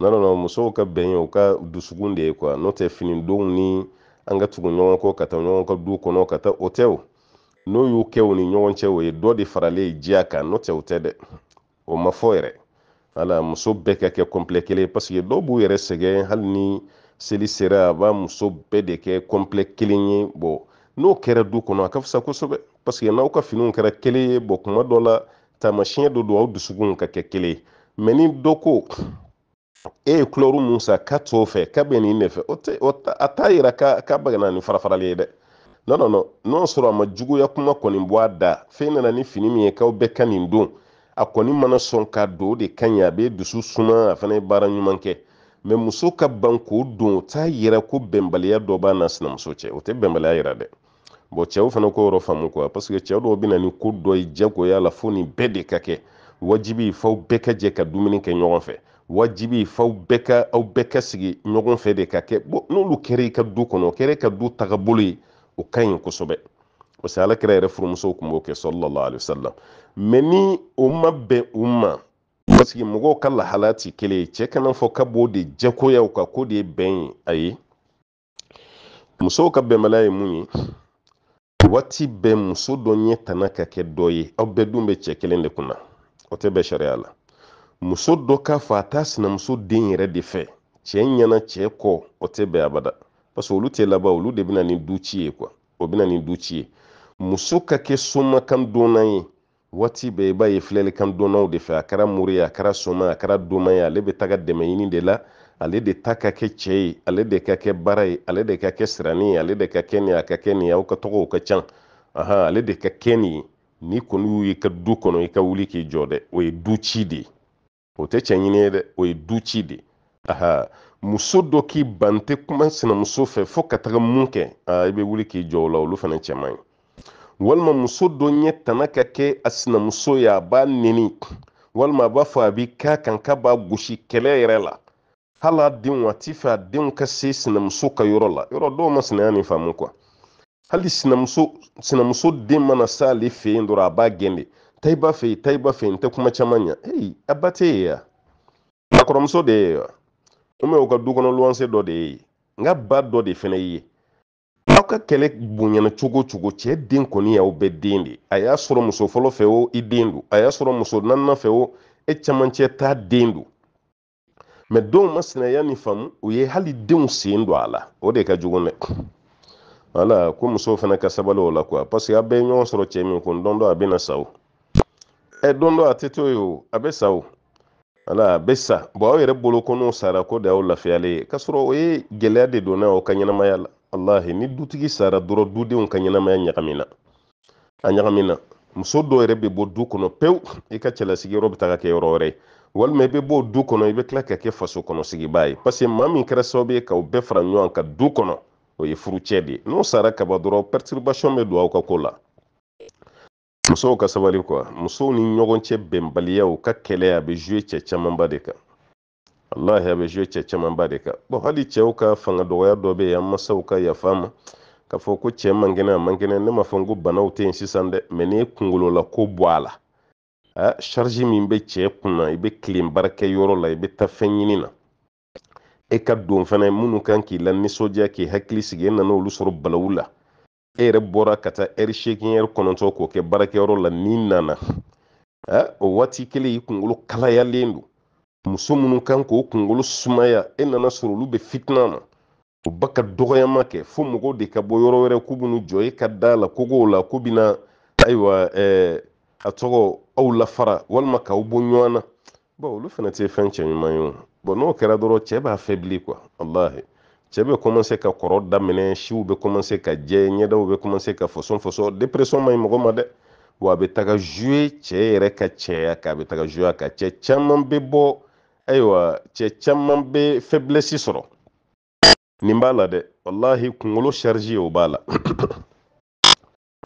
non non musow ka bɛn ye u ka dusukun de ye quoi n'o tɛ finidenw ni an ka tugu ɲɔgɔn kɔ ka taa ɲɔgɔn ka du kɔnɔ ka taa o tɛ o n'o y'u kɛ u ni ɲɔgɔn cɛ o ye dɔ de faralen diya kan n'o tɛ o tɛ dɛ o ma fɔ yɛrɛ wala muso bɛɛ ka kɛ kɔnpilɛ kelen paseke dɔw b'u yɛrɛ sɛgɛn hali ni seli sera a b'a muso bɛɛ de kɛ kɔnpilɛ kelen ye bɔn n'o kɛra du kɔnɔ a ka fisa kosɛbɛ paseke n'aw ka finiw kɛra kelen ye bɔn kuma dɔ la taamasiyɛn dɔ don aw dusukun ka kɛ kelen mɛ ni dɔ ko e ye kulɛru mun sa ka t'o fɛ ka bɛ nin de fɛ a t'a yira ka bagana ni farafarali ye dɛ non n'o sɔrɔ a ma juguya kuma kɔni bɔ a da f'e nana ni fini min ye k'aw bɛɛ ka nin don a kɔni mana sɔn ka don o de ka ɲi a bɛ dusu suma a fana ye baara ɲuman kɛ mɛ muso ka ban k'o don o t'a yira ko bɛnbaliya dɔ b'a n'a sinamuso cɛ o tɛ bɛnbaliya yira dɛ bon cɛw fana ko yɔrɔ faamu parce que cɛw dɔw bena ni ko dɔ ye jagoya la fɔɔ nin bɛɛ de ka kɛ wajibi faw bɛɛ ka jɛ ka dumuni kɛ ɲɔgɔn fɛ wajibi faw bɛɛ ka aw bɛɛ ka sigi ɲɔgɔn fɛ de ka kɛ bon n'olu kɛra i ka du kɔnɔ o kɛra ka du taga ye o ka ɲi kosɛbɛ parce que alakira yɛrɛ furumusow kun b'o kɛ sallallahu alaihi wasallam mɛ ni o ma bɛn u ma parce que mɔgɔw ka lahalaya ti kelen ye cɛ kana fɔ ka b'o de jɛkoya u kan k'o de ye bɛn ye ayi musow ka bɛnbaliya ye mun ye waati bɛɛ muso dɔ ɲɛ tana ka kɛ dɔ ye aw bɛɛ dun bɛ cɛ kelen de kunna o tɛ bɛɛ sariya la muso dɔ k'a fɔ a t'a sinamuso den yɛrɛ de fɛ cɛ ɲɛna cɛ kɔ o tɛ bɛɛ abada parce que olu tɛ laban olu de bɛna ni du ci ye kuwa o bɛna ni du ci ye muso ka kɛ somakan donna ye waati bɛɛ i b'a ye filɛlikan donnaw de fɛ a kɛra mori ye a kɛra soma a kɛra doma ye ale bɛ taga dɛmɛ ɲini de la ale de ta ka kɛ cɛ ye ale de ka kɛ baara ye ale de ka kɛ sirani ye ale de ka kɛ ni a ka kɛ nin aw ka tɔgɔw ka can ahan ale de ka kɛ ni ye ni kɔni y'u i ka du kɔnɔ i ka wuli k'i jɔ dɛ o ye du ci de ye o tɛ cɛ ɲini ye dɛ o ye du ci de ye aha muso dɔ k'i ban tɛ kuma sinamuso fɛ fo ka taga mun kɛ i bɛ wuli k'i jɔ o la olu fana cɛman ye walima muso dɔ ɲɛ tana ka kɛ a sinamuso ye a b'a nɛni walima a b'a fɔ a b'i k'a kan k'a b'a gosi kɛlɛ yɛrɛ la hala a denw a ti fɛ a denw ka se sinamuso ka yɔrɔ la yɔrɔ dɔw ma sinaya nin faamu kuwa hali sinamuso sinamuso den mana sa ale fɛ yen dɔrɔn a b'a gɛn de ta i b'a fɛ yen ta i b'a fɛ yen n tɛ kuma caman ɲɛ hei a ba tɛ yen wa a de ye wa o mɛ o ka du luwanse dɔ de ye n ka ba dɔ de fɛnɛ ye aw ka kɛlɛ bonyana cogo cogo cɛ den kɔni y'aw bɛɛ den de a y'a sɔrɔ muso fɔlɔ fɛ o i den don a y'a sɔrɔ muso naaninan fɛ o e camancɛ t'a den don ma dow masina yani faamu u ye hali denw sen do a la o de ka jugu ne wala ko muso fana ka sabali o la quoi parce que a bɛ ɲɔgɔn sɔrɔ cɛ min kun don do a bena sa o ɛ don do a tɛ to ye o a bɛ sa o wala a bɛ sa bon aw yɛrɛ bolo kɔnɔw sara ko de aw lafiyale ye k'a sɔrɔ o ye gɛlɛya de donna aw ka ɲɛnamaya la wallahi ni dutigi sara dɔrɔ dudenw ka ɲɛnamaya ɲagamina a ɲagamina muso dɔ yɛrɛ bɛ bɔ du kɔnɔ pewu i ka cɛlasigiyɔrɔ bɛ taga kɛ yɔrɔ wɛrɛye walima i bɛ bɔ du kɔnɔ i bɛ tila ka kɛ faso kɔnɔsigiba ye parce que maa min kɛra sababu ye k'aw bɛɛ fara ɲɔgɔn kan du kɔnɔ o ye furucɛ de ye n'o sara kaba dɔrɔn perturbation bɛ don aw ka ko la musow ka sabali kuwa musow ni ɲɔgɔn cɛ bɛnbaliyaw ka kɛlɛ a bɛ zuye cɛ camanba de kan alahi a bɛ zuye cɛ camanba de kan bon hali cɛw ka fanga dɔgɔya dɔ bɛ yen an masaw ka yafa ma k'a fɔ ko cɛ man kɛnɛ a man kɛnɛ ne m'a fɔ ko banaw tɛ yen sisan dɛ mɛ n'i ye kungolola ko bɔ a la a min bɛ cɛ kunna i bɛ kilen baarakɛ yɔrɔ la i bɛ taa fɛn ɲini na e ka don fana minnu kan k'i la nisɔndiya k'i hakili sigi e nana olu sɔrɔ balawu la e yɛrɛ bɔra ka taa ɛri seegin ɛri kɔnɔntɔn k'o kɛ baarakɛyɔrɔ la n'i nana o waati kelen i kunkolo kalayalen don muso minnu kan k'o kunkolo sumaya e nana sɔrɔ olu bɛ fitina na o ba ka dɔgɔyama kɛ fo mɔgɔw de ka bɔ yɔrɔ wɛrɛ k'u bɛ n'u jɔ e ka da la kogow la k'u bɛ na ayiwa ɛɛ ka tɔgɔ aw lafara walima k'aw bɔ ɲɔgɔn na bon olu fana tɛ fɛn cɛ ɲuman ye o bon n'o kɛra dɔrɔn cɛ b'a fɛ bilen quoi walahi cɛ bɛ commencer ka kɔrɔ daminɛ siw bɛ commencer ka jɛ ɲɛdaw bɛ commencer ka fɔsɔn fɔsɔn dépression ma ɲi mɔgɔ ma dɛ wa a bɛ taga jouer cɛ yɛrɛ ka cɛya kan a bɛ taga jouer a kan cɛ caman bɛ bɔ ayiwa cɛ caman bɛ faiblesse sɔrɔ nin b'a la dɛ walahi kunkolo charge o b'a la.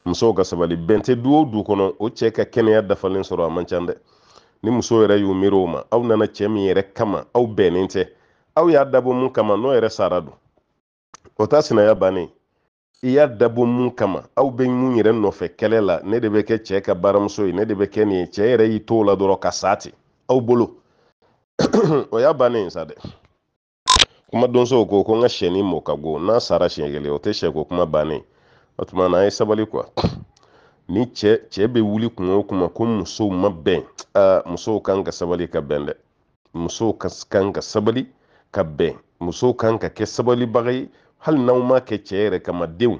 musow ka sabali bɛn tɛ du o du kɔnɔ o cɛ ka kɛnɛya dafalen sɔrɔ a man can dɛ ni muso yɛrɛ y'u miiri o ma aw nana cɛ min yɛrɛ kama aw bɛnnen tɛ aw y'a dabo mun kama n'o yɛrɛ sara don o ta sinaya bannen i y'a dabɔ mun kama aw bɛ mun yɛrɛ nɔfɛ kɛlɛ la ne de bɛ kɛ cɛ ka baaramuso ye ne de bɛ kɛ nin ye cɛ yɛrɛ y'i to la dɔrɔn ka sa ten aw bolo o y'a bannen sa dɛ kuma donsow ko ko n ka sɛ ni mɔ ka go n'a sara siɲɛ kelen o tɛ sɛ ko kuma bannen o tuma na an ye sabali kuwa ni cɛ cɛ bɛ wuli kuma o kuma ko musow ma bɛn aa musow kan ka sabali ka bɛn dɛ musow kan ka sabali ka bɛn musow kan ka kɛ sabalibaga ye hali n'aw ma kɛ cɛ yɛrɛ kama denw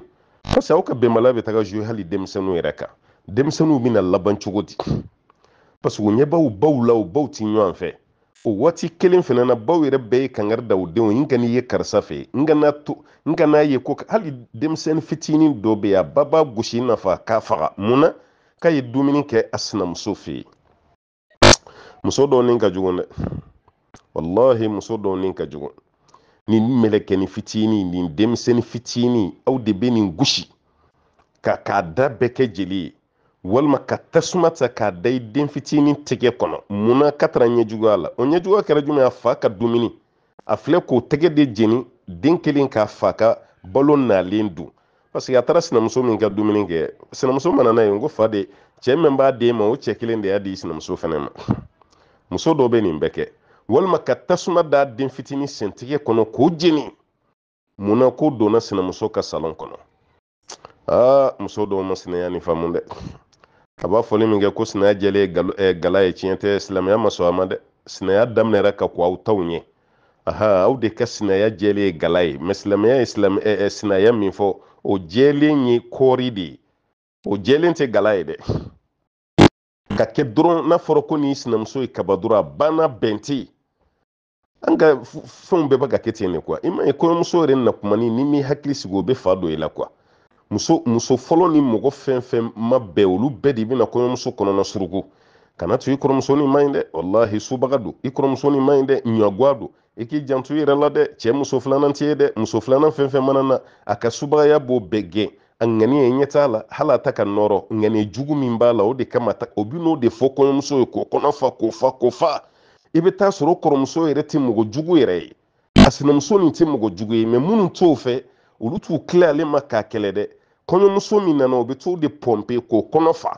parce que aw ka bɛnbaliya bɛ taga zuwe hali denmisɛnninw yɛrɛ kan denmisɛnninw bɛna laban cogo di parce que u ɲɛ b'aw baw la u baw ti ɲɔgɔn fɛ o waati kelen fana na baw yɛrɛ bɛɛ ye kangari da u denw n kan'i ye karisa fɛ n kana ye ko hali denmisɛnnin fitinin dɔ bɛ yen a ba b'a gosi nafa k'a faga mun na k'a ye dumuni kɛ a sinamuso fɛ yen muso dɔw ni ka jugu dɛ walahi muso dɔw ni ka jugu nin mɛlɛkɛni fitinin nin denmisɛnnin fitinin aw de bɛ nin gosi ka k'a da bɛɛ kɛ jeli ye walima ka tasuma ta k'a da i den fitinin tɛgɛ kɔnɔ munna ka taara ɲɛjuguya la o ɲɛjuguya kɛra jumɛn a fa ka dumuni a filɛ k'o tɛgɛ de jeni den kelen k'a fa ka balo nalen dun paseke a taara sinamuso min ka dumuni kɛ sinamuso mana n'a ye n ko fa de cɛ min b'a den ma o cɛ kelen de y'a di sinamuso fana ma muso dɔ bɛ nin bɛɛ kɛ walima ka tasuma da den fitinin sentigɛ kɔnɔ k'o jeni munna ko donna sinamuso ka salon kɔnɔ aa muso dɔw ma sinaya ni faamu dɛ a b'a fɔli min kɛ ko sinaya jɛlen ye eh, gala ye tiɲɛ tɛ silamɛya ma sɔn a ma dɛ sinaya daminɛra ka ko aw taw ɲɛ aha aw de ka sinaya jɛlen ye gala ye mɛ silamɛya ye eh, eh, sinaya min fɔ o jɛlen ye kɔɔri de ye o jɛlen tɛ gala ye dɛ ka kɛ dɔrɔn n'a fɔra ko nin sinamuso ye kaba dɔrɔn a banna bɛn tɛ yen an ka fɛnw bɛɛ bɛ ka kɛ ten de kuwa i ma ye kɔɲɔmuso yɛrɛ nakumani ni m'i hakili sigi o bɛ fa don i la kuwa muso muso fɔlɔ ni mɔgɔ fɛn fɛn ma bɛn olu bɛɛ de bɛna kɔɲɔmuso kɔnɔna suruku kana to i kɔrɔmuso ni man dɛ walahi subaga don i kɔrɔmuso ni man dɛ ɲɔguwa don i k'i janto i yɛrɛ la dɛ cɛ muso filanan t'i ye dɛ muso filanan fɛn fɛn mana na a ka subagaya b'o bɛɛ gɛn a ŋaniya ɲɛ t'a la hali a ta ka nɔrɔ ŋaniya jugu min b'a la o de kama ta o bi n'o de fɔ kɔɲɔmuso ye k'o kɔnɔ fa k'o fa k'o fa i bɛ taa sɔrɔ kɔrɔmuso yɛrɛ tɛ mɔgɔ jugu yɛrɛ ye a sinamuso nin tɛ mɔgɔ jugu ye mɛ minnu t'o fɛ olu t'u tila ale ma k'a kɛlɛ dɛ kɔɲɔmuso min nana o bɛ t'o de pɔnpe k'o kɔnɔ fa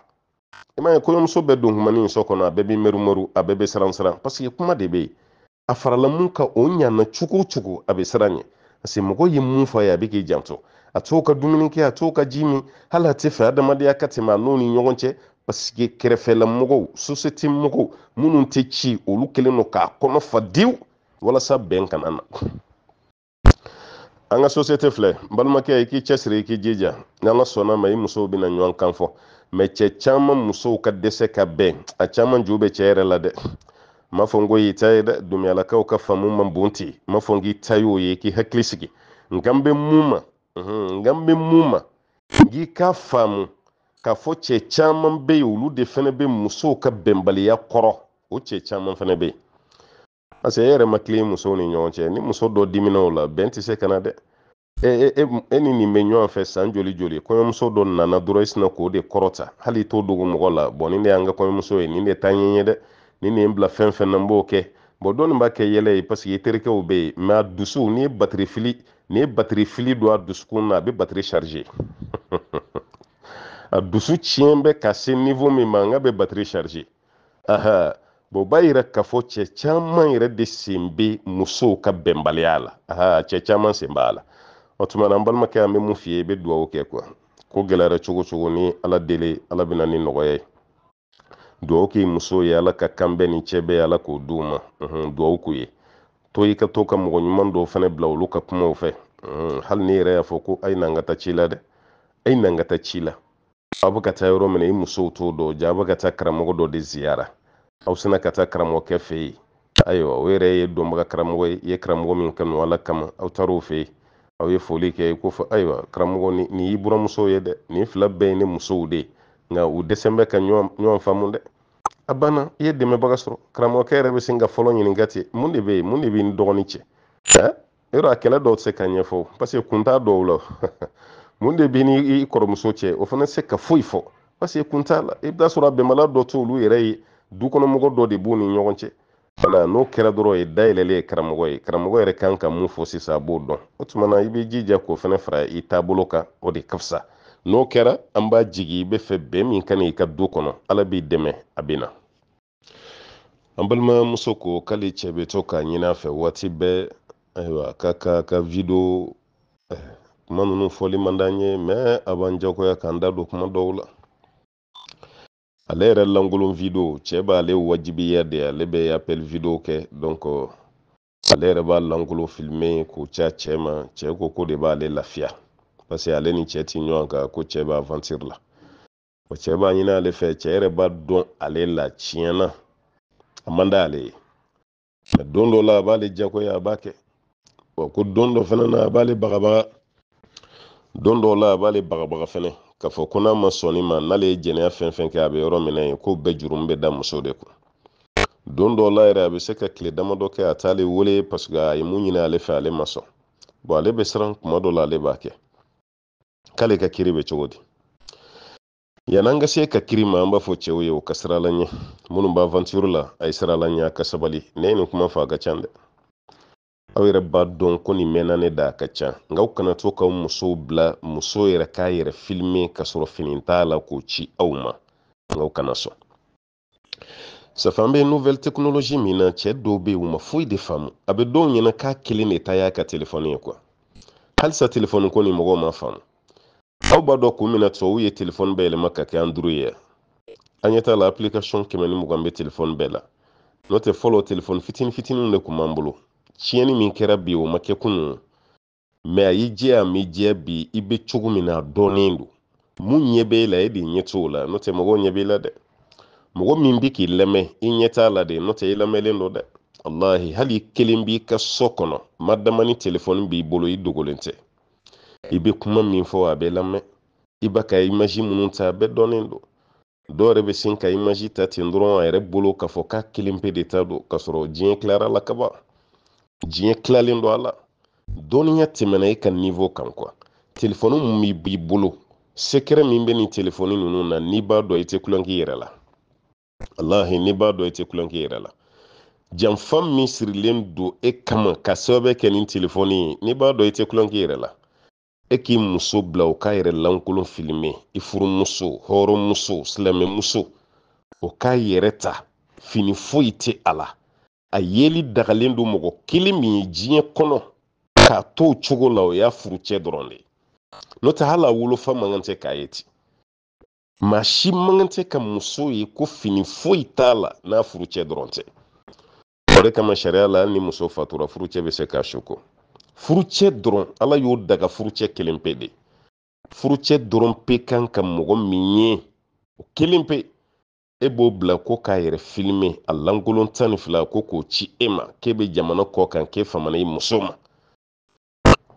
i m'a ye kɔɲɔmuso bɛɛ don kumani in so kɔnɔ a bɛɛ bɛ mɛrumɛru a bɛɛ bɛ siran siran paseke kuma de bɛ yen a farala mun kan o ɲana cogo o cogo a bɛ siran ɲɛ parce mɔgɔ ye mun fɔ a ye a bɛ k'i janto a t'o ka dumuni kɛ a t'o ka ji min hali a tɛ fɛ adamadenya ka tɛmɛ a n'o ni ɲɔgɔn cɛ paseke kɛrɛfɛla mɔgɔw sosiyete mɔgɔw minnu tɛ ci olu kɛlen don k'a kɔnɔ fa diw walasa bɛn kana na an ka sosiyete filɛ balimakɛ i k'i cɛsiri i k'i jija ni ala sɔnna ma i musow bɛna ɲɔgɔn kan fɔ mɛ cɛ caman musow ka dɛsɛ ka bɛn a caman ju bɛ cɛ yɛrɛ la dɛ m'a fɔ n ko y'i ye dɛ domiyalakaw ka faamu ma bon ten m'a fɔ n k'i ta y'o ye k'i hakili sigi nka n mun ma nka n mun ma n k'a faamu k'a fɔ cɛ caman bɛ yen olu de fana be musow ka bɛnbaliya kɔrɔ o cɛ caman fana bɛ yen parce que yɛrɛ ma kile musow ni ɲɔgɔn cɛ ni muso dɔ dimina la bɛn tɛ se ka na dɛ e, e, e, e ni nin bɛ ɲɔgɔn fɛ san joli joli kɔɲɔmuso dɔ nana dɔrɔn i sina k'o de kɔrɔta hali t'o dogo mɔgɔ la bɔn nin de y'an ka kɔɲɔmuso ye nin de ta ɲɛ ye dɛ nin de ye n bila fɛn fɛn na n b'o kɛ bɔn dɔɔni b'a kɛ yɛlɛ ye paseke i terikɛw bɛ yen mɛ a dusu n'i ye batiri fili n'i ye batiri fili don a dusukun na a bɛ batiri sarije a dusu tiɲɛ bɛ ka se niwo min ma n ka bɛ batiri sarije aha bon u b'a yira k'a fɔ cɛ caman yɛrɛ de sen bɛ musow ka bɛnbaliya la cɛ caman sen b'a la o tuma na an balimakɛ an bɛ mun f'i i bɛ dugawu kɛ kuwa ko gɛlɛyara cogo cogo ni ala deli ala bɛna ni nɔgɔya ye dugawu k'i musow ye ala ka kanbɛn ni cɛbɛ ala k'o di u ma dugawu k'u ye to i ka to ka mɔgɔ ɲuman dɔw fana bila olu ka kumaw fɛ hali ni yɛrɛ y'a fɔ ko a nan ka taa ci la dɛ a nan ka taa ci la aw bɛ ka taa yɔrɔ min i musow t'o dɔn ja aw bɛ ka taa karamɔgɔ dɔ de ziyara aw sina ka taa karamɔgɔkɛ fɛ yen ayiwa o yɛrɛ ye dɔnbaga karamɔgɔ ye i ye karamɔgɔ min kanu ala kama aw taar'o fɛ yen aw ye foli kɛ ko fɔ ayiwa karamɔgɔ nin y'i buramuso ye dɛ nin fila bɛɛ ye ne musow de ye nka u dɛsɛ bɛ ka ɲɔgɔn faamu dɛ a banna i ye dɛmɛbaga sɔrɔ karamɔgɔkɛ yɛrɛ bɛ sin ka fɔlɔ ɲininka ten mun de bɛ yen mun de b'i ni dɔgɔnin cɛ yɔrɔ a kɛlɛ dɔw tɛ se ka ɲɛfɔ paseke kun t'a dɔw la mun de b'i ni i kɔrɔmuso cɛ o fana tɛ se ka foyi fɔ paseke kun t'a la i bɛ t'a sɔrɔ a bɛnbaliya dɔ t'olu yɛrɛ ye dukɔnɔmɔgɔ dɔ de b'u ni ɲɔgɔn cɛ wala n'o kɛra dɔrɔn ye dayɛlɛlen ye karamɔgɔ ye karamɔgɔ yɛrɛ kan ka mun fɔ sisan a b'o dɔn o tuma na i b'i jija k'o fana fara i taabolo kan o de ka fisa n'o kɛra an b'a jigi i bɛ fɛ bɛn min ka na i ka du kɔnɔ ala b'i dɛmɛ a bɛ na an balimamuso ko k'ale cɛ bɛ to k'a ɲini a fɛ waati bɛɛ ayiwa ka ka ka video kuma ninnu fɔli man d'an ye mɛ a b'an jagoya k'an da don kuma dɔw la ale yɛrɛ lankolon video cɛ b'ale wajibiya de ale bɛ appel video kɛ donc ale yɛrɛ b'a lankolon filime k'o ca cɛ ma cɛ ko ko de b'ale lafiya parce que ale ni cɛ ti ɲɔgɔn kan ko cɛ b'a aventure la o cɛ b'a ɲini ale fɛ cɛ yɛrɛ b'a dɔn ale la tiɲɛna a man da ale ye mɛ don dɔ la a b'ale diyagoya a b'a kɛ wa ko don dɔ fana na a b'ale bagabaga don dɔ la a b'ale bagabaga fana k'a fɔ ko n'a ma sɔnni ma n'ale ye jɛnɛya fɛn fɛn kɛ a bɛ yɔrɔ min na yen ko bɛɛ juru bɛ da muso de kun don dɔw la yɛrɛ a bɛ se ka tile damadɔ kɛ a t'ale wele paseke a ye mun ɲini ale fɛ ale ma sɔn bon ale bɛ siran kuma dɔ la ale b'a kɛ k'ale ka kiri bɛ cogo di an ka se ka kiri ma an b'a fɔ cɛw ye o ka sira la ɲɛ minnu b'a la a ye sira la ɲɛ a ka sabali ne ye nin kuma fɔ a ka can dɛ aw yɛrɛ b'a dɔn ko nin mɛnna ne da ka ca nka aw kana to ka musow bila muso yɛrɛ k'a yɛrɛ filime ka sɔrɔ fini t'a la k'o ci aw ma nka aw kana sɔn safan bɛ nouvelle technologie min na cɛ dɔw bɛ yen u ma foyi de faamu a bɛ dɔw ɲɛna k'a kelen de ta y'a ka telefɔni ye kuwa halisa telefɔni ko nin mɔgɔw ma faamu aw b'a dɔn kun mina na tubabuw ye telefɔni bɛɛ yɛlɛma ka kɛ android ye an ɲɛ t'a la application kɛmɛ ni mugan be telefɔni bɛɛ la n'o tɛ fɔlɔ telefɔni fitinin fitininw de tun b'an bolo tiɲɛni min kɛra bi o ma kɛ kunun mɛ a y'i jɛya m'i jɛya bi i bɛ cogo min na a dɔnnen mun ɲɛ b'e la e de ɲɛ t'o la n'o tɛ mɔgɔ ɲɛ b'i la dɛ mɔgɔ min bɛ k'i lamɛn i ɲɛ t'a la de n'o tɛ i lamɛnlen don dɛ walahi hali kelen b'i ka so kɔnɔ madama telefɔni b'i bolo i dogolen tɛ i bɛ kuma min fɔ a bɛ lamɛn i b'a ka imaji minnu ta a bɛɛ dɔnnen don dɔw yɛrɛ bɛ sin ka imaji ta ten dɔrɔn a yɛrɛ bolo k'a fɔ k'a kelen pe de ta don k'a sɔrɔ diɲɛ tilara la kaban diɲɛ tilalen don a la dɔnniya tɛmɛna e ka nivo kan kuwa telefɔni min b'i b'i bolo sekɛrɛ min bɛ nin telefɔni ninnu na n'i b'a dɔn i tɛ kulonkɛ yɛrɛ la alahi n'i b'a dɔn i tɛ kulonkɛ yɛrɛ la janfa min sirilen don e kama ka sababu kɛ nin telefɔni ye n'i b'a dɔn i tɛ kulonkɛ yɛrɛ la e k'i muso bila o k'a yɛrɛ lankolon filime i furumuso hɔrɔnmuso silamɛmuso o k'a yɛrɛ ta fini foyi tɛ a la a yeli dagalen don mɔgɔ kelen min ye diɲɛ kɔnɔ k'a to o cogo la o y'a furu dɔrɔn de n'o tɛ hali a wolofa man kan tɛ k'a ye ten maa si man kan tɛ ka muso ye ko fini foyi t'a la n'a furu dɔrɔn tɛ o de kama sariya la hali ni muso fatura furucɛ bɛ se k'a soko furucɛ dɔrɔn ala y'o daga furucɛ kelen pe de furucɛ dɔrɔn pe kan ka mɔgɔ min ye o kelen pe e b'o bila ko k'a yɛrɛ filime a lankolon tan ni fila ko k'o ci e ma k'e bɛ jamana kɔ kan k'e famana i muso ma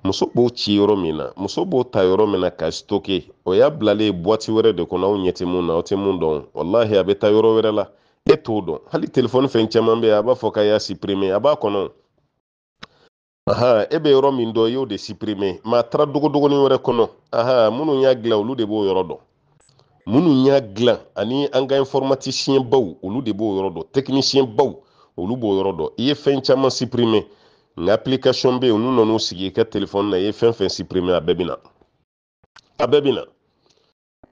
muso b'o ci yɔrɔ min na muso b'o ta yɔrɔ min na ka stoke o y'a bilalen buwati wɛrɛ de kɔnɔ aw ɲɛ tɛ mun na aw tɛ mun dɔn walahi a bɛ taa yɔrɔ wɛrɛ la e t'o dɔn hali telefɔni fɛn caman bɛ a b'a fɔ k'a y'a supprimer a b'a kɔnɔ aha e bɛ yɔrɔ min dɔn y'o de supprimer maa taara dogodogoni wɛrɛ kɔnɔ aha minnu y'a dilan olu de b'o yɔrɔ dɔn minnu y'a dilan ani an ka baw olu de b'o yɔrɔ dɔn baw olu b'o yɔrɔ dɔn i ye fɛn caman supprimer nka application bɛ yen n'u nan'u sigi i ka telefɔni na i ye fɛn fɛn supprimer a bɛɛ bɛ na a bɛɛ bɛ na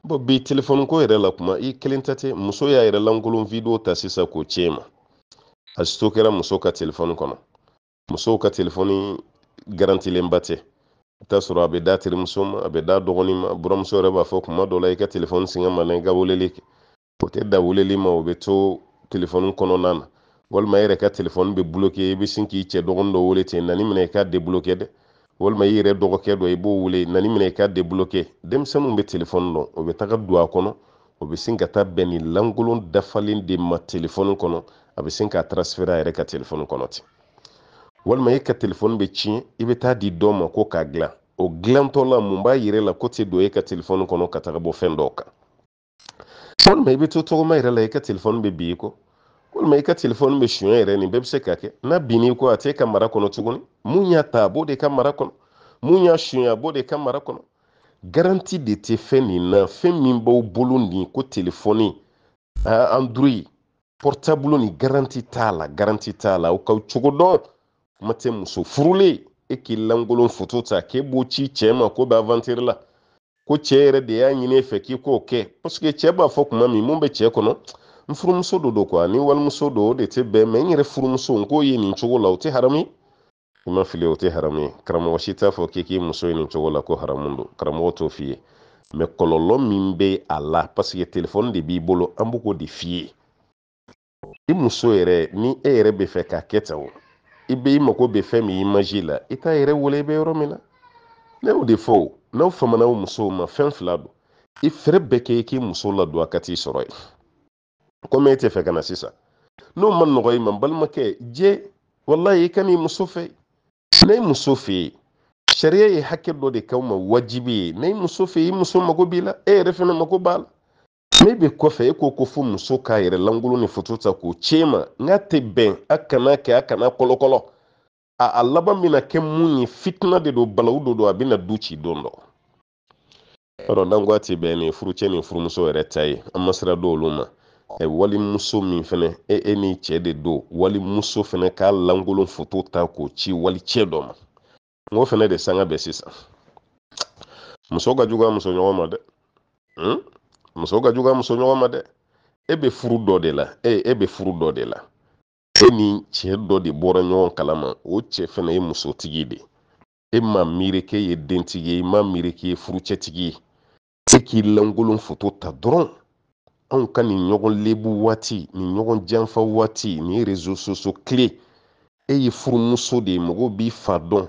bon bi telefɔni ko yɛrɛ la kuma i kelen ta tɛ muso y'a yɛrɛ lankolon video ta sisan k'o tiɲɛ ma a kɛra muso ka telefɔni kɔnɔ musow ka telefɔni garantilenba tɛ i bɛ taa sɔrɔ a bɛ da terimuso ma a bɛ da dɔgɔnin ma buramuso yɛrɛ b'a fɔ kuma dɔ la i ka telefɔni singa ma na i ka weleli kɛ o tɛ da weleli ma o bɛ to telefɔni kɔnɔna na walima i yɛrɛ ka telefɔni bɛ bloqué i bɛ sin k'i cɛ dɔgɔnin dɔ wele ten nani minɛ i ka débloqué dɛ walima i yɛrɛ dɔgɔkɛ dɔ i b'o wele nani minɛ i ka débloqué denmisɛnninw bɛ telefɔni dɔn o bɛ taga don a kɔnɔ o bɛ sin ka taa bɛn ni lankolon dafalen de ma telefɔni kɔnɔ a bɛ sin k'a transféré a yɛrɛ ka telefɔni kɔnɔ ten walima e ka telefɔni bɛ tiɲɛ i bɛ taa di dɔ ma ko k'a dilan o dilantɔla mun b'a yɛrɛ la ko tɛ don e ka telefɔni kɔnɔ ka taga bɔ fɛn dɔw kan walima i bɛ to tɔgɔma yɛrɛ la i ka telefɔni bɛ bin i kɔ walima i ka telefɔni bɛ suɲɛ yɛrɛ nin bɛɛ bɛ se ka kɛ n'a binn'i kɔ a t'e ka mara kɔnɔ tuguni mun y'a ta a b'o de ka mara kɔnɔ mun y'a suɲɛ a b'o de ka mara kɔnɔ garanti de tɛ fɛn nin na fɛn min b'aw bolo nin ko telefɔni android portable ni garanti t'a la garanti t'a la aw ka cogo dɔn kuma tɛ muso furulen e k'i lankolon foto ta k'e b'o ci cɛ ma ko bɛ avantiri e la ko cɛ yɛrɛ de y'a ɲini e fɛ k'i k'o kɛ paseke cɛ b'a fɔ kuma min mun bɛ cɛ kɔnɔ n furumuso do do kuwa ni walimuso do o de tɛ bɛn mɛ n yɛrɛ furumuso n k'o ye nin cogo la o tɛ haramu i ma fili o tɛ haramu ye karamɔgɔ si t'a fɔ k'i k'i muso ye nin cogo la ko haramu do karamɔgɔ t'o f'i ye mɛ kɔlɔlɔ min bɛ a la paseke telefɔni de b'i bolo an bɛ de f'i ye i muso yɛrɛ e ni e yɛrɛ bɛ fɛ k'a kɛ tan o i bɛ i mago bɛ fɛn min imaji la i t'a yɛrɛ wele i bɛ yɔrɔ min na ne y'o de fɔ n'aw famana o musow ma fɛn fila don i fɛrɛ bɛɛ kɛ i k'i muso ladon a ka t'i sɔrɔ yen komi e tɛ fɛ ka na sisan n'o ma nɔgɔ i ma balimakɛ je walayi i ka n'i muso fɛ ne muso fɛ yen sariya ye hakɛ dɔ de k'aw ma wajibi ye ne muso fɛ i muso mago b'i la e yɛrɛ fana mago b'a la tile de kɔfɛ e ko ko fo muso k'a yɛrɛ lankolon ni foto ta k'o ce ma n ka tɛ bɛn a kana kɛ a kana kɔlɔkɔlɔ a a laban bɛna kɛ mun ye fitina de don balawu de don a bɛna du ci don dɔ yɔrɔ n'an ko a tɛ bɛn nin furucɛ ni furumuso yɛrɛ ta ye an ma sira d'olu ma e, walimuso min fɛnɛ e e ni cɛ de don walimuso fɛnɛ k'a lankolon foto ta k'o ci walicɛ dɔ ma n ko fɛnɛ de sanga bɛn sisan muso ka jugu muso ɲɔgɔn ma dɛ muso ka jugu a muso ɲɔgɔn ma dɛ e bɛ furu dɔ de la e e bɛ furu dɔ de la e ni cɛ dɔ de bɔra ɲɔgɔn kalama o cɛ fana ye musotigi de e ma miiri k'e ye dentigi ye i ma miiri k'i ye furucɛtigi ye se k'i lankolon foto ta dɔrɔn anw ka nin ɲɔgɔn lebu waati nin ɲɔgɔn janfa waati nin rezo soso kile e ye furumuso de ye mɔgɔw b'i fa dɔn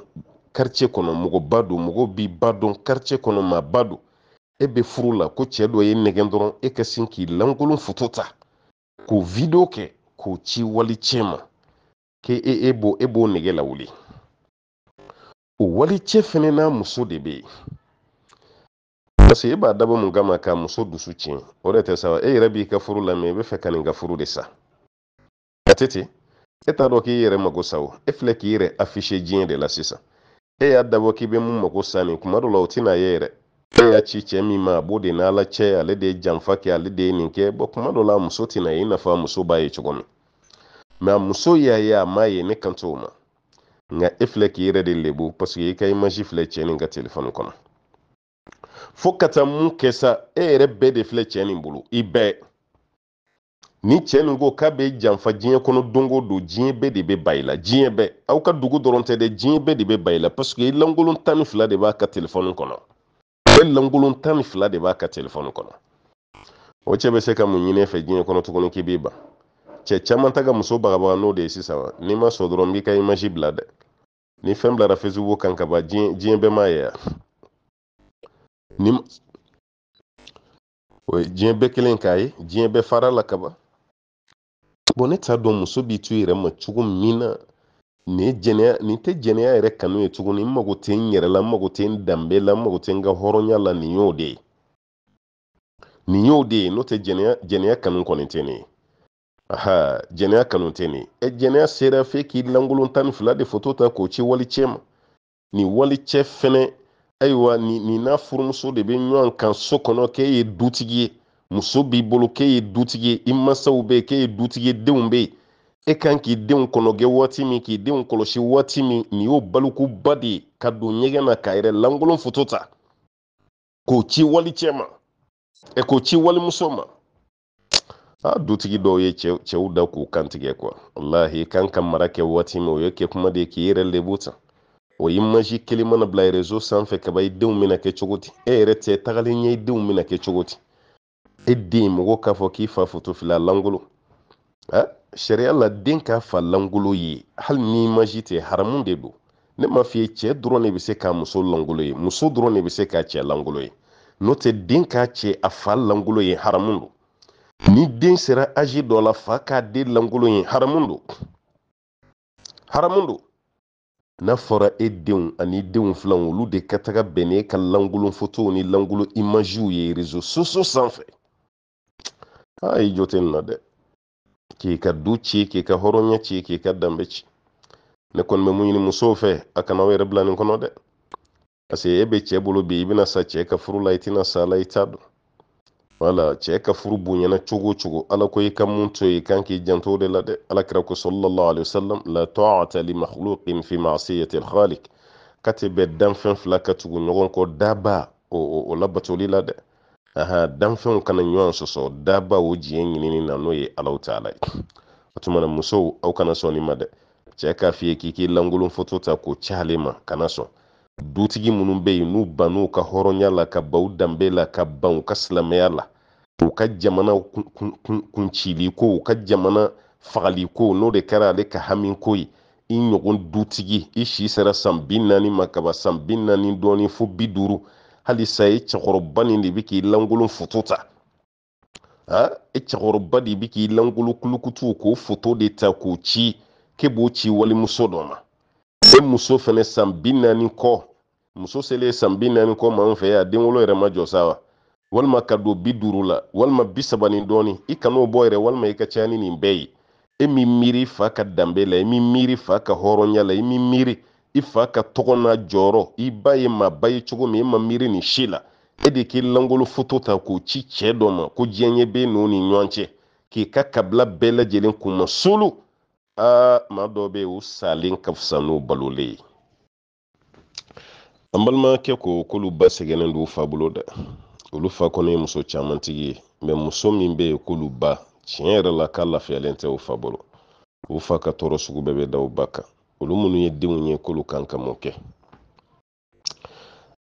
karice kɔnɔ mɔgɔba don mɔgɔw b'i ba dɔn karice kɔnɔ maa ba don e bɛ furu la ko cɛ dɔ ye nɛgɛ dɔrɔn e ka sin k'i lankolon foto ta k'o video kɛ k'o ci wali cɛ ma k'e e e b'o e b'o nɛgɛ lawuli o wali cɛ fɛnɛ n'a muso de bɛ yen parce e b'a dabɔ mun kama ka muso dusu tiɲɛ o de tɛ sa e yɛrɛ b'i ka furu lamɛn i e bɛ fɛ ka nin ka furu de sa a e t'a dɔn k'i yɛrɛ mago sa o e filɛ k'i yɛrɛ afishe diɲɛ de la sisan e y'a dabɔ k'i bɛ mun mago sa nin kuma dɔ la o tɛna ye yɛrɛ e y'a ci cɛ min ma a b'o de n'ala cɛ ale de ye janfa kɛ ale de ye nin kɛ bɔn kuma dɔ la a muso tɛna ye i n'a fɔ a muso b'a ye cogo min mɛ a muso y'a ye a m'a ye ne kan t'o ma nka e filɛ k'i yɛrɛ de lebu paseke i ka imaji filɛ cɛ nin ka telefɔni kɔnɔ fo ka taa mun kɛ sa e yɛrɛ bɛɛ de filɛ cɛ nin bolo i bɛɛ ni cɛ nin ko k'a bɛ janfa diɲɛ kɔnɔ don o don diɲɛ bɛɛ de bɛ ba i la diɲɛ bɛɛ aw ka dugu dɔrɔn tɛ dɛ diɲɛ bɛɛ de bɛ ba i la paseke i lankolon tan ni fila de b'a ka telefɔni kɔnɔ fɛn lankolon tan ni fila de b'a ka telefɔni kɔnɔ o cɛ bɛ se ka mun ɲini e fɛ diɲɛ kɔnɔ tuguni k'i b'i ban cɛ caman ta ka muso bagabaga n'o de ye sisan n'i ma sɔn dɔrɔn n b'i ka imasi bila dɛ ni fɛn bilara facebook kan ka ban diɲɛ bɛɛ m'a ye yan ni o ye diɲɛ bɛɛ kelen k'a ye diɲɛ bɛɛ fara la ka ban ne t'a dɔn muso b'i to i yɛrɛ ma cogo min na ni jɛnɛya ni tɛ jɛnɛya yɛrɛ kanu ye tuguni n mago tɛ n yɛrɛ la n mago tɛ n danbe la n mago tɛ n ka hɔrɔnya la nin y'o de ye nin y'o de ye n'o tɛ jɛnɛya jɛnɛya kanu kɔni tɛ ne ye aha jɛnɛya kanu tɛ ne ye ɛ jɛnɛya sera fe k'i lankolon tan ni fila de foto ta k'o ci wali cɛ ma nin wali cɛ fɛnɛ ayiwa ni ni n'a furumuso de bɛ ɲɔgɔn kan so kɔnɔ k'e ye dutigi ye muso b'i bolo k'e ye dutigi ye i mansaw bɛ yen k'e ye dutigi ye denw bɛ yen e kan k'i denw kɔnɔgɛ waati min k'i denw kɔlɔsi waati min nin y'o balokuba de ye ka don ɲɛgɛn na k'a yɛrɛ lankolon foto ta k'o ci wali cɛ ma ɛ e k'o ci walimuso ma a dutigi dɔw ye cɛw da k'u kantigɛ kuwa walahi kan ka mara kɛ waati min o ye kɛ kuma de k'i yɛrɛ lebu tan o imaji kelen mana bila rezo sanfɛ kaba i denw bɛna kɛ cogo di e yɛrɛ tɛ tagalen ɲɛ i denw bɛna kɛ cogo di e den mɔgɔ k'a fɔ k'i fa foto fila lankolon sariya la den ka fa langolo ye hali ni maji tɛ haramu de don ne m'a f'i cɛ dɔrɔn de bɛ se ka muso langolo ye muso dɔrɔn de bɛ se ka cɛ langolo ye n'o tɛ den k'a cɛ a fa langolo ye haramu don ni den sera azi dɔ la fa k'a den langolo ye haramu don haramu don n'a fɔra e denw ani denw filanw olu de ka taga bɛn ka langolo fotow ni langolo imaziw ye rezo soso sanfɛ a y'i jo tɛ nin dɛ k'i ka du ci k'i ka hɔrɔnya ci k'i ka danbe ci ne kɔni bɛ mun ɲini musow fɛ a kana aw yɛrɛ bila nin kɔnɔ dɛ parce que e bɛ cɛ bi i sa cɛ ka furu la i sa la i wala cɛ ka furu bonyana cogo o cogo ala ko i mun to yen kan k'i janto o de la dɛ ala kira ko sallallahu alaihi wasallam la ta'ata li makhluqin fi ma'siyati al-khaliq ka tɛ bɛn danfɛn tugu ɲɔgɔn ko daba o o labatoli la dɛ aha danfɛnw kana ɲɔgɔn sɔsɔ daba o diɲɛ ɲinini na n'o ye alaw taala ye o tuma na musow aw kana sɔn nin ma dɛ cɛ k'a f'i ye k'i k'i lankolon foto ta k'o c'ale ma kana sɔn dutigi minnu bɛ yen n'u ban'u ka hɔrɔnya la ka baw danbe la ka ban u ka silamɛya la u ka jamana kuncili ko u ka jamana fagali ko n'o de kɛra ale ka hami ko ye i ɲɔgɔn dutigi i si sera san bi naani ma kaba san bi naani dɔɔni fo bi duuru halisa i cɛkɔrɔba nin de bi k'i lankolon foto ta a i cɛkɔrɔba de bi k'i lankolon kulukutu k'o foto de ta k'o ci k'e b'o ci walimuso dɔ ma e muso fɛnɛ san bi naani kɔ muso selen san bi naani kɔ ma an fɛ yan denwolo yɛrɛ ma jɔ sa wa walima ka don bi duuru la walima bi saba ni dɔɔni i kan'o bɔ yɛrɛ walima i ka caya ni nin bɛɛ ye e min miiri fa ka danbe la i min miiri fa ka hɔrɔnya la i min miiri i fa ka tɔgɔna n'a jɔyɔrɔ i ba ye maa ba ye cogo min i ma miiri nin si la e de k'i langolo foto ta k'o ci cɛ dɔ ma ko diɲɛ ɲɛ bɛ n'o ni ɲɔgɔn cɛ k'i ka kabila bɛɛ lajɛlen kun ma solo aa maa dɔ bɛ yen o salen ka fisa n'o balolen ye an balimakɛ ko k'olu ba sɛgɛnnen don u fa bolo dɛ olu fa kɔni ye muso caman tigi ye mɛ muso min bɛ yen k'olu ba tiɲɛ yɛrɛ la k'a lafiyalen tɛ u fa bolo u fa ka tɔɔrɔ sugu bɛɛ bɛ da u ba kan olu minnu ye denw ye k'olu kan ka mun kɛ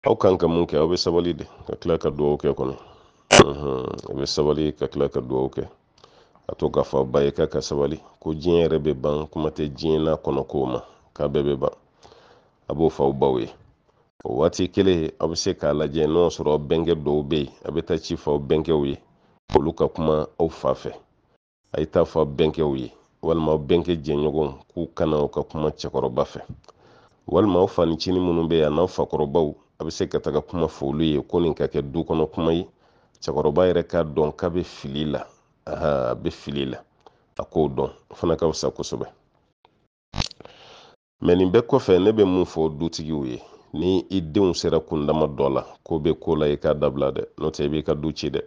aw kan ka mun kɛ aw bɛ sabali de ka tila ka dugawu kɛ kɔnɔ aw bɛ sabali ka tila ka dugawu kɛ a to k'a fɔ ba ye k'a ka sabali ko diɲɛ yɛrɛ bɛ ban kuma tɛ diɲɛ n'a kɔnɔ kow ma k'a bɛɛ bɛ ban a b'o fɔ aw baw ye o waati kelen aw bɛ se k'a lajɛ n'o y'a sɔrɔ bɛnkɛ dɔw bɛ yen a bɛ taa ci fɔ aw bɛnkɛw ye olu ka kuma aw fa fɛ a ye taa fɔ aw bɛnkɛw ye walima aw bɛnkɛ jɛɲɔgɔn k'u kana u ka kuma cɛkɔrɔba fɛ walima aw fanicini minnu bɛ yan n'aw fakɔrɔbaw a bɛ se ka taga kuma fɔ olu ye ko nin ka kɛ du kɔnɔ kuma ye cɛkɔrɔba yɛrɛ k'a dɔn k'a bɛ fili la aha a bɛ fili la a k'o dɔn o fana ka fisa kosɛbɛ mɛ nin bɛɛ kɔfɛ ne bɛ mun fɔ dutigiw ye ni i denw sera kundama dɔ la ko bɛ ko la i k'a dabila dɛ n'o tɛ i b'i ka du ci dɛ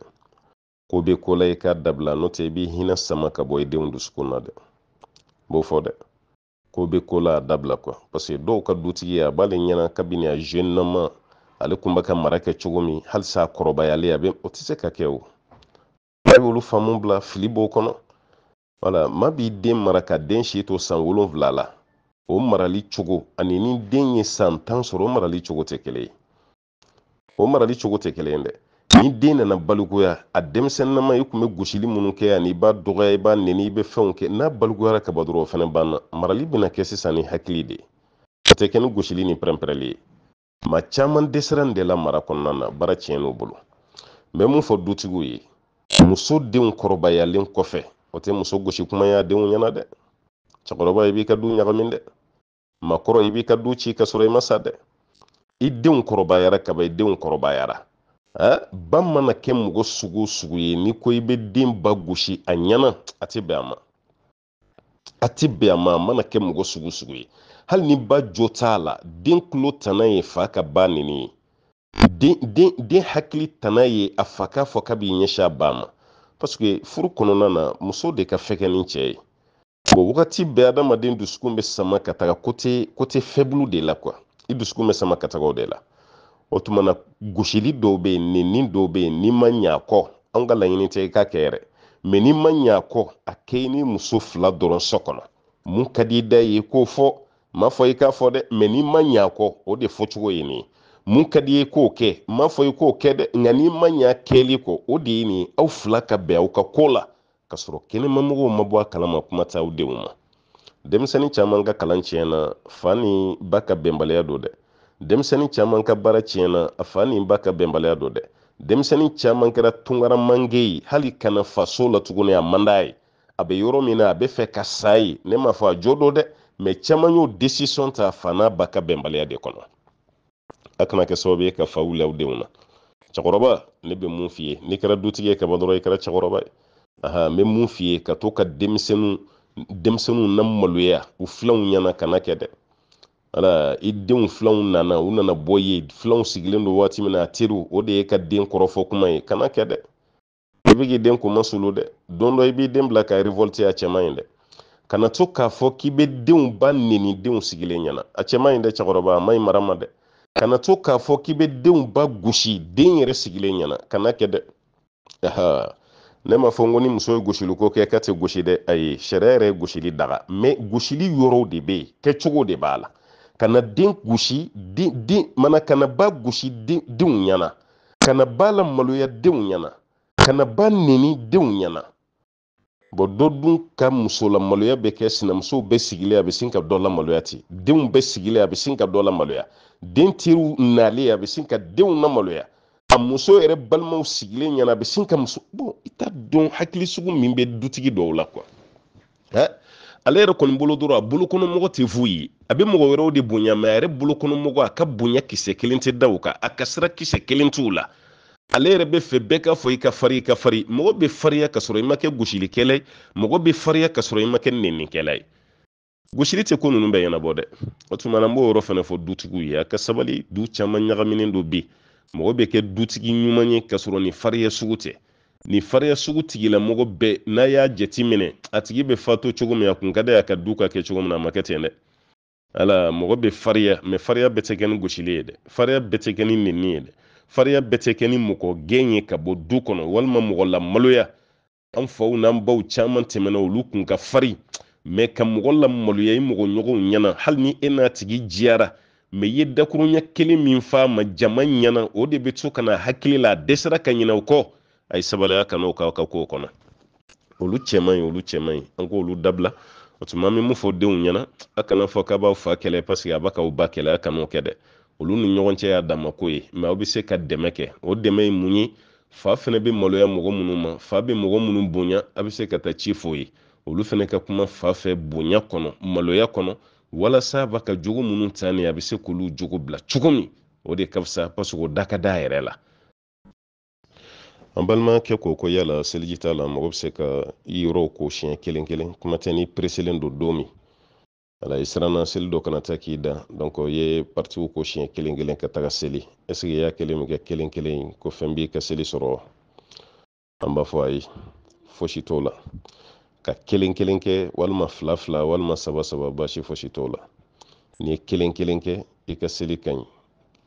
ko be ko i k'a dabila n'o tɛ i b'i hinɛ sama ka bɔ i e denw dusukun na dɛ b'o fɔ dɛ ko be ko a dabila kuwa parseke dɔw ka dutigi a b'ale ɲɛna kabini a zenama ale kun b'a ka mara kɛ cogo min halisa a kɔrɔbayale a be o tɛ se ka kɛ o a y'olu faamu bila fili b'o kɔnɔ wala ma b'i den mara ka den si to san wolonfila la o marali cogo ani ni den ye san tan sɔrɔ o marali cogo tɛ kelen ye o marali cogo tɛ kelen dɛ ni den nana balikuya a denmisɛnnama i kun be gosili minnu kɛ ani i b'a dɔgɔya i b'a neni i bɛ fɛnw kɛ n'a balikuyara kaba dɔrɔn o fana banna marali bɛna kɛ sisan ni hakili de a tɛ kɛ ni gosili ni pɛrɛnpɛrɛli ye ma caman dɛsɛra nin de la mara kɔnɔna na baara tiɲɛ n'o bolo n bɛ mun fɔ dutigiw ye muso denw kɔrɔbayalen kɔfɛ o tɛ muso gosi kuma y'a denw ɲɛna dɛ cɛkɔrɔba i b'i ka du ɲagami dɛ makɔrɔ i b'i ka du ci ka sɔrɔ i ma sa dɛ i denw kɔrɔbayara kaba i denw kɔrɔbayara ba mana kɛ mɔgɔ sugu o sugu ye n'i ko i bɛ den ba gosi a ɲɛna a tɛ bɛn a ma a tɛ bɛn a ma a mana kɛ mɔgɔ sugu o sugu ye hali ni ba jo t'a la den tulo tana ye fa ka ba nini ye den den den hakili tana ye a fa k'a fɔ k'a b'i ɲɛsin a ba ma paseke furu kɔnɔna na muso de ka fɛ kɛ ni cɛ ye bon wagati bɛɛ adamaden dusukun bɛ sama ka taga kote kote fɛbulu de la kuwa i dusukun bɛ sama ka taga o de la o tuma na gosili dɔw bɛ yen neni dɔw bɛ yen n'i ma ɲɛ a kɔ anw ka laɲini tɛ i ka kɛ yɛrɛ mɛ n'i ma ɲɛ a kɔ ni muso fila dɔrɔn so kɔnɔ mun ka di da ye k'o fɔ m'a fɔ i k'a fɔ dɛ mɛ n'i ma ɲɛ o de fɔcogo ye nin mun ka di ye k'o kɛ m'a fɔ i k'o kɛ dɛ nka n'i ma ɲɛ kɛli kɔ o de ye nin aw fila ka bɛn aw ka ko la ka sɔrɔ kɛnɛmamɔgɔw ma bɔ a kalama kuma t'aw denw ma denmisɛnnin caman ka kalan tiɲɛna fa ni ba ka bɛnbaliya don dɛ denmisɛnnin caman ka baara tiɲɛna a fa ni ba ka bɛnbaliya don dɛ denmisɛnnin caman kɛra tunkara mange ye hali kana faso la tuguni a man ye a bɛ yɔrɔ min na a bɛ fɛ ka sa ye ne m'a fɔ a jo don dɛ mɛ caman y'o desisɔn ta fa n'a ba ka bɛnbaliya de kɔnɔ a kana kɛ sababu ye ka fa wuli aw denw na cɛkɔrɔba ne bɛ mun f'i ye n'i kɛra dutigi ye kaban dɔrɔn i kɛra cɛkɔrɔba ye aha n bɛ mun f'i ye ka to ka denmisɛnninw denmisɛnninw na u filanw ɲɛna kana kɛ dɛ wala i denw filanw nana u nana bɔ ye filanw sigilen don waati min na a teriw o de ye ka den kɔrɔfɔ kuma ye kana kɛ dɛ i bɛ k'i den ko masulu dɛ don dɔ i b'i den bila ka revolte a cɛman ye dɛ kana to k'a fɔ k'i bɛ denw ba neni denw sigilen ɲɛna a cɛman ye dɛ cɛkɔrɔba a ma ɲi mara ma dɛ kana to k'a fɔ k'i bɛ denw ba gosi den yɛrɛ sigilen ɲɛna kana kɛ dɛ ne m'a fɔ n ko ni muso ye gosili ko kɛ k'a tɛ gosi dɛ ayi sariya yɛrɛ ye gosili daga mɛ gosili yɔrɔw de bɛ yen kɛcogo de b'a la kana den gosi den mana kana ba gosi denw ɲɛna kana ba la maloya denw ɲɛna kana ba neni denw ɲana bɔn dɔ dun ka muso la maloya bɛ kɛ sinamusow bɛ sigile a bɛ sin ka dɔ la maloya ten denw bɛ sigile a bɛ sin ka dɔ la maloya den teriw nale a bɛ sin ka denw la maloya a muso yɛrɛ balimaw sigilen ɲɛna a bɛ sin ka muso bɔn i t'a dɔn hakili sugu min bɛ dutigi dɔw la kuwa ale yɛrɛ kɔni bolo dɔrɔn a bolokɔnɔmɔgɔ tɛ fu ye a bɛ mɔgɔ wɛrɛw de bonya mɛ a yɛrɛ bolokɔnɔmɔgɔ a ka bonya kisɛ kelen tɛ da o kan a ka sira kisɛ kelen t'u la ale yɛrɛ bɛ fɛ bɛɛ k'a fɔ i ka fari i ka fari mɔgɔ bɛ fariya ka sɔrɔ i ma kɛ gosilikɛla ye mɔgɔ bɛ fariya ka sɔrɔ i ma kɛ nɛnikɛla ye gosili tɛ ko ninnu bɛɛ ɲɛnabɔ dɛ o tuma na n b'o yɔrɔ fana fɔ dutigiw ye a ka sabali du caman ɲagaminen don bi mɔgɔ bɛ kɛ dutigi ɲuman ye ka sɔrɔ nin fariya sugu tɛ ni fariya sugu tigilamɔgɔ bɛɛ n'a y'a jati minɛ a tigi bɛ fato cogo min a kun ka da y'a ka du ka kɛ cogo min na a ma kɛ ten dɛ ala mɔgɔ bɛ fariya mɛ fariya bɛɛ tɛ kɛ ni gosili ye dɛ fariya bɛɛ tɛ kɛ ni nɛni ye dɛ fariya bɛɛ tɛ kɛ ni mɔgɔ gɛn ye ka bɔ du kɔnɔ walima mɔgɔ lamaloya an faw n'an baw caman tɛmɛna olu kun ka farin mɛ ka mɔgɔ lamaloya i mɔgɔ ɲɔgɔnw ɲɛna hali ni e n'a tigi jiyara mɛ i ye dakurunya kelen min f'a ma jama ɲɛna o de bɛ to ka na hakili la a dɛsɛra ka ɲinɛ o kɔ a ye sabaliya ka n'o ka ka kow kɔnɔ olu cɛman ye olu cɛman ye an k'olu dabila o tuma an bɛ mun fɔ denw ɲɛna a kana fɔ k'a b'aw fa kɛlɛ paseke a b'a k'aw ba kɛlɛ a kan'o kɛ dɛ olu ni ɲɔgɔn cɛ y'a dama ko ye mɛ aw bɛ se ka dɛmɛ kɛ o dɛmɛ ye mun ye fa fana bɛ maloya mɔgɔ minnu ma fa bɛ mɔgɔ minnu bonya a bɛ se ka taa ci f'o ye olu fana ka kuma fa fɛ bonya kɔnɔ maloya kɔnɔ walasa a b'a ka jogo minnu ta ni a bɛ se k'olu jogo bila cogo min o de ka fisa paseke o da ka d'a yɛrɛ la an balimakɛ ko ko yala seliji t'a la mɔgɔ bɛ se ka i yɔrɔw ko siɲɛ kelen kelen kuma tɛ ni pereselen don don min ala i siranna seli dɔ kana ta k'i da donc i ye partiw ko siɲɛ kelen kelen ka taga seli ɛseke i y'a kelen min kɛ kelen kelen ko fɛn b'i ka seli sɔrɔ wa an b'a fɔ ayi fosi t'o la ka kelen kelen kɛ walima fila fila walima saba saba baasi fosi t'o la n'i ye kelen kelen kɛ i ka seli ka ɲi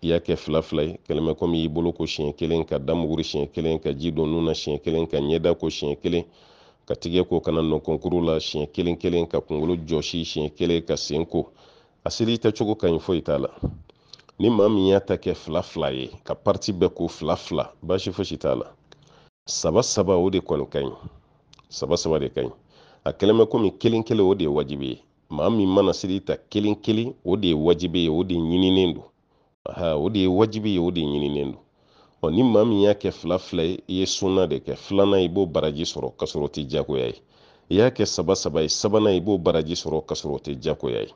i y'a kɛ fila fila ye kɛlɛmɛ komi y'i bolo ko siɲɛ kelen ka damuguri siɲɛ kelen ka ji don nun na siɲɛ kelen ka ɲɛda ko siɲɛ kelen ka tigɛ ko kana nɔnkɔnkuru la siɲɛ kelen kelen ka kunkolo jɔsi siɲɛ kelen ka sen ko a seli i tɛ cogo ka ɲi foyi t'a la ni maa min y'a ta kɛ fila fila ye ka parti bɛɛ ko fila fila baasi fosi t'a la saba saba o de kɔni ka ɲi saba saba de ka ɲi a kɛlen bɛ komi kelen kelen o de ye wajibi ye maa min mana seli ta kelen kelen o de ye wajibi ye o de ɲininen don ha o de ye wajibi ye o de ɲininen don ɔ ni maa min y'a kɛ fila fila ye i ye sunna de kɛ filanan i b'o baraji sɔrɔ ka sɔrɔ o tɛ diyagoya ye i y'a kɛ saba saba ye sabanan i b'o baraji sɔrɔ ka sɔrɔ o tɛ diyagoya ye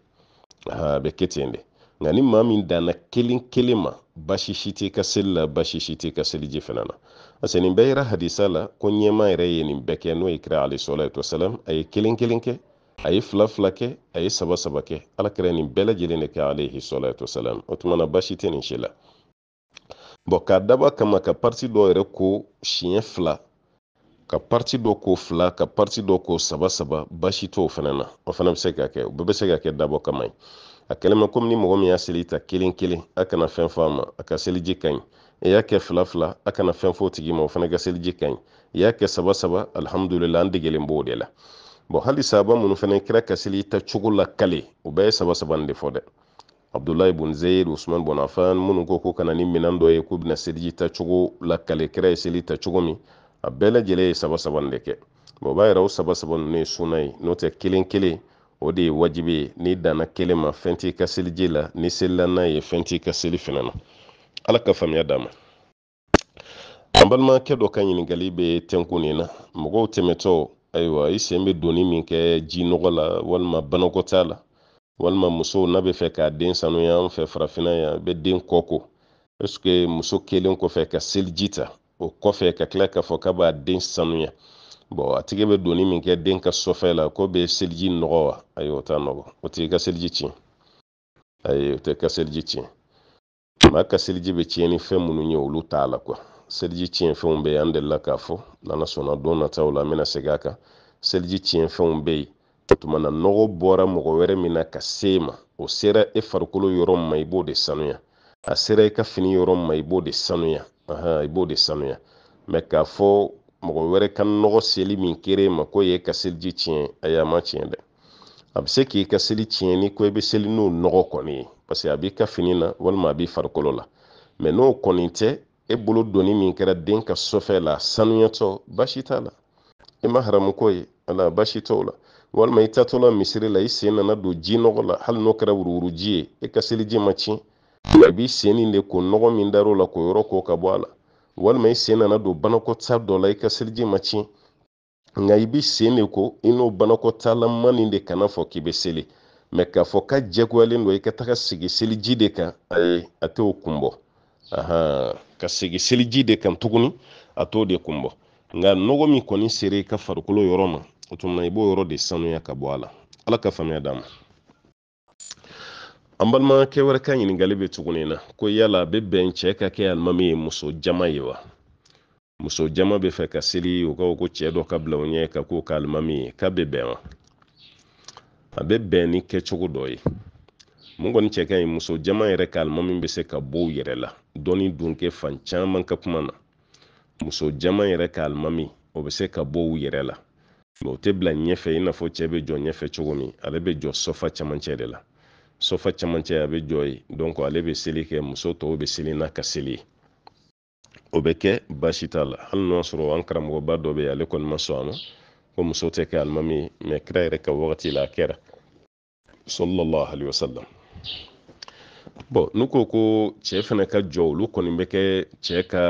ha a bɛ kɛ ten de nka ni maa min danna kelen kelen ma baasi si t'i ka seli la baasi si t'i ka seliji fana na parce que nin bɛɛ yɛrɛ hadisa la ko ɲɛma yɛrɛ ye nin bɛɛ kɛ n'o ye kira alayhi salatu wasalam a ye kelen kelen kɛ a ye fila fila kɛ a ye saba saba kɛ alakira nin bɛɛ lajɛlen de kɛ alayhi salatu wasalam o tumana basi tɛ nin si la bɔn k'a daba kama ka pariti dɔ yɛrɛ ko siɲɛ fila ka pariti dɔ ko fila ka pariti dɔ ko saba saba basi t'o fana na o fana bɛ se ka kɛ o bɛɛ bɛ se ka kɛ dabɔ kama ye a kɛlen komi ni mɔgɔ min y'a seli ta kelen kelen a kana fɛn fɔ a ma a ka seliji ka ɲi i y'a kɛ fila fila a kana fɛn fɔ o tigi ma o fana ka seliji ka ɲi i y'a kɛ saba saba alihamudulila an degelen b'o de la bon hali saaba minnu fana kira kasili ta cogo la kale o bɛɛ ye saba saba nin de fɔ dɛ abdulayi bun zeyid usman bonafan minnu ko ko kana ni minan dɔ ye k'u bena seliji ta cogo la kale kira ye seli ta cogo min a bɛɛ lajɛlen ye saba saba nin de kɛ bon o b'a yɛrɛ o saba saba nunu ye suna ye n'o tɛ kelen kelen o de ye wajibi ye ni danna kelen ma fɛn t'i ka seliji la ni selila n'a ye fɛn t'i ka seli fɛnɛ na ala ka faamuya d'a ma an balimakɛ dɔ ka ɲiningali be tɛnku nin na mɔgɔw tɛmɛtɔ ayiwa i sen bɛ donni min kɛ ji nɔgɔ la walima banakɔtaa la walima musow n'a bɛ fɛ k'a den sanuya an fɛ farafinna yan bɛ den kɔ ko ɛsike muso kelen kɔfɛ ka seliji ta o kɔfɛ ka tila k'a fɔ k'a b'a den sanuya bɔn a tigi bɛ donni min kɛ den ka sɔfɛ la ko bɛ seliji nɔgɔ wa ayi o t'a nɔgɔ o t'i ka seliji tiɲɛ ayi o tɛ ka seliji tiɲɛ maa ka seliji bɛ tiɲɛ ni fɛn minnu ye olu t'a la kuwa seliji tiɲɛfɛnw bɛ yen an delila k'a fɔ n'ala sɔnna don nataw la an bɛna segin a kan seliji tiɲɛfɛnw bɛ yen tuma na nɔgɔ bɔra mɔgɔ wɛrɛ min na ka se e ma o sera e farikolo yɔrɔ ma i b'o de sanuya a sera i e ka fini yɔrɔ ma i b'o de sanuya i b'o de sanuya mɛ k'a fɔ mɔgɔ wɛrɛ ka nɔgɔ seli min kɛra e ma ko ye ka seliji tiɲɛ a ma tiɲɛ dɛ a bɛ se k'i ka seli tiɲɛ ni ko i bɛ seli n'o nɔgɔ kɔni ye paseke a b'i ka fini na walima a b'i farikolo la mɛ n'o kɔni tɛ e bolo doni min kɛra den ka sɔfɛ la sanuyatɔ basi t'a la i e ma haramuko ye ala basi t'o la walima i tatɔla misiri la i sen nana don ji nɔgɔ la hali n'o kɛra wuruwuruji ye i e ka seliji ma tiɲɛ i b'i sen nin de ko nɔgɔ min dar'o la k'o yɔrɔ ko ka bɔ a la walima i sen nana don banakɔta dɔ la i ka seliji ma tiɲɛ nka i b'i sen de ko i n'o banakɔtaalama nin de kana fɔ k'i bɛ seli mɛ k'a fɔ ka jɛgoyalen don i ka taga sigi seliji de kan ayi a t'o kun bɔ ahan ka segin seliji de kan tuguni a t'o de kunbɔ nka nɔgɔ min kɔni sere ka farikolo yɔrɔ ma o tuma i b'o yɔrɔ de sanuya ka bɔ a la ala ka faamuya d'a ma an balimakɛ wɛrɛ ka ɲiningali bɛ tuguni na ko yala be bɛ bɛn cɛ ka kɛ alimami ye muso jama ye wa muso jama be fɛ ka seli u ka ko cɛ dɔ ka bila u ɲɛ ka k'o ka alimami ye k'a be bɛn wa a be bɛn ni kɛcogo dɔ ye mun kɔni cɛ ka ɲi muso jama yɛrɛ ka alima min bɛ se ka bɔ yɛrɛ la dɔɔni dun fan caman ka kuma na muso jama yɛrɛ ka alimami o bɛ se ka bɔ yɛrɛ la o tɛ bila ɲɛfɛ i n'a fɔ cɛ bɛ jɔ ɲɛfɛ cogo min ale bɛ jɔ sɔfa camancɛ de la sɔfa camancɛ a bɛ jɔ ye donc ale bɛ seli kɛ muso tɔw bɛ seli n'a ka seli ye o bɛ kɛ baasi t'a la hali n'o sɔrɔ an karamɔgɔba dɔ bɛ ale kɔni ma sɔn a ma ko muso tɛ kɛ alimami ye mɛ kira yɛrɛ ka wagati la a kɛra sallallahu alaihi wasallam bon n'u ko ko cɛ fana ka jɔ olu kɔni bɛ kɛ cɛ ka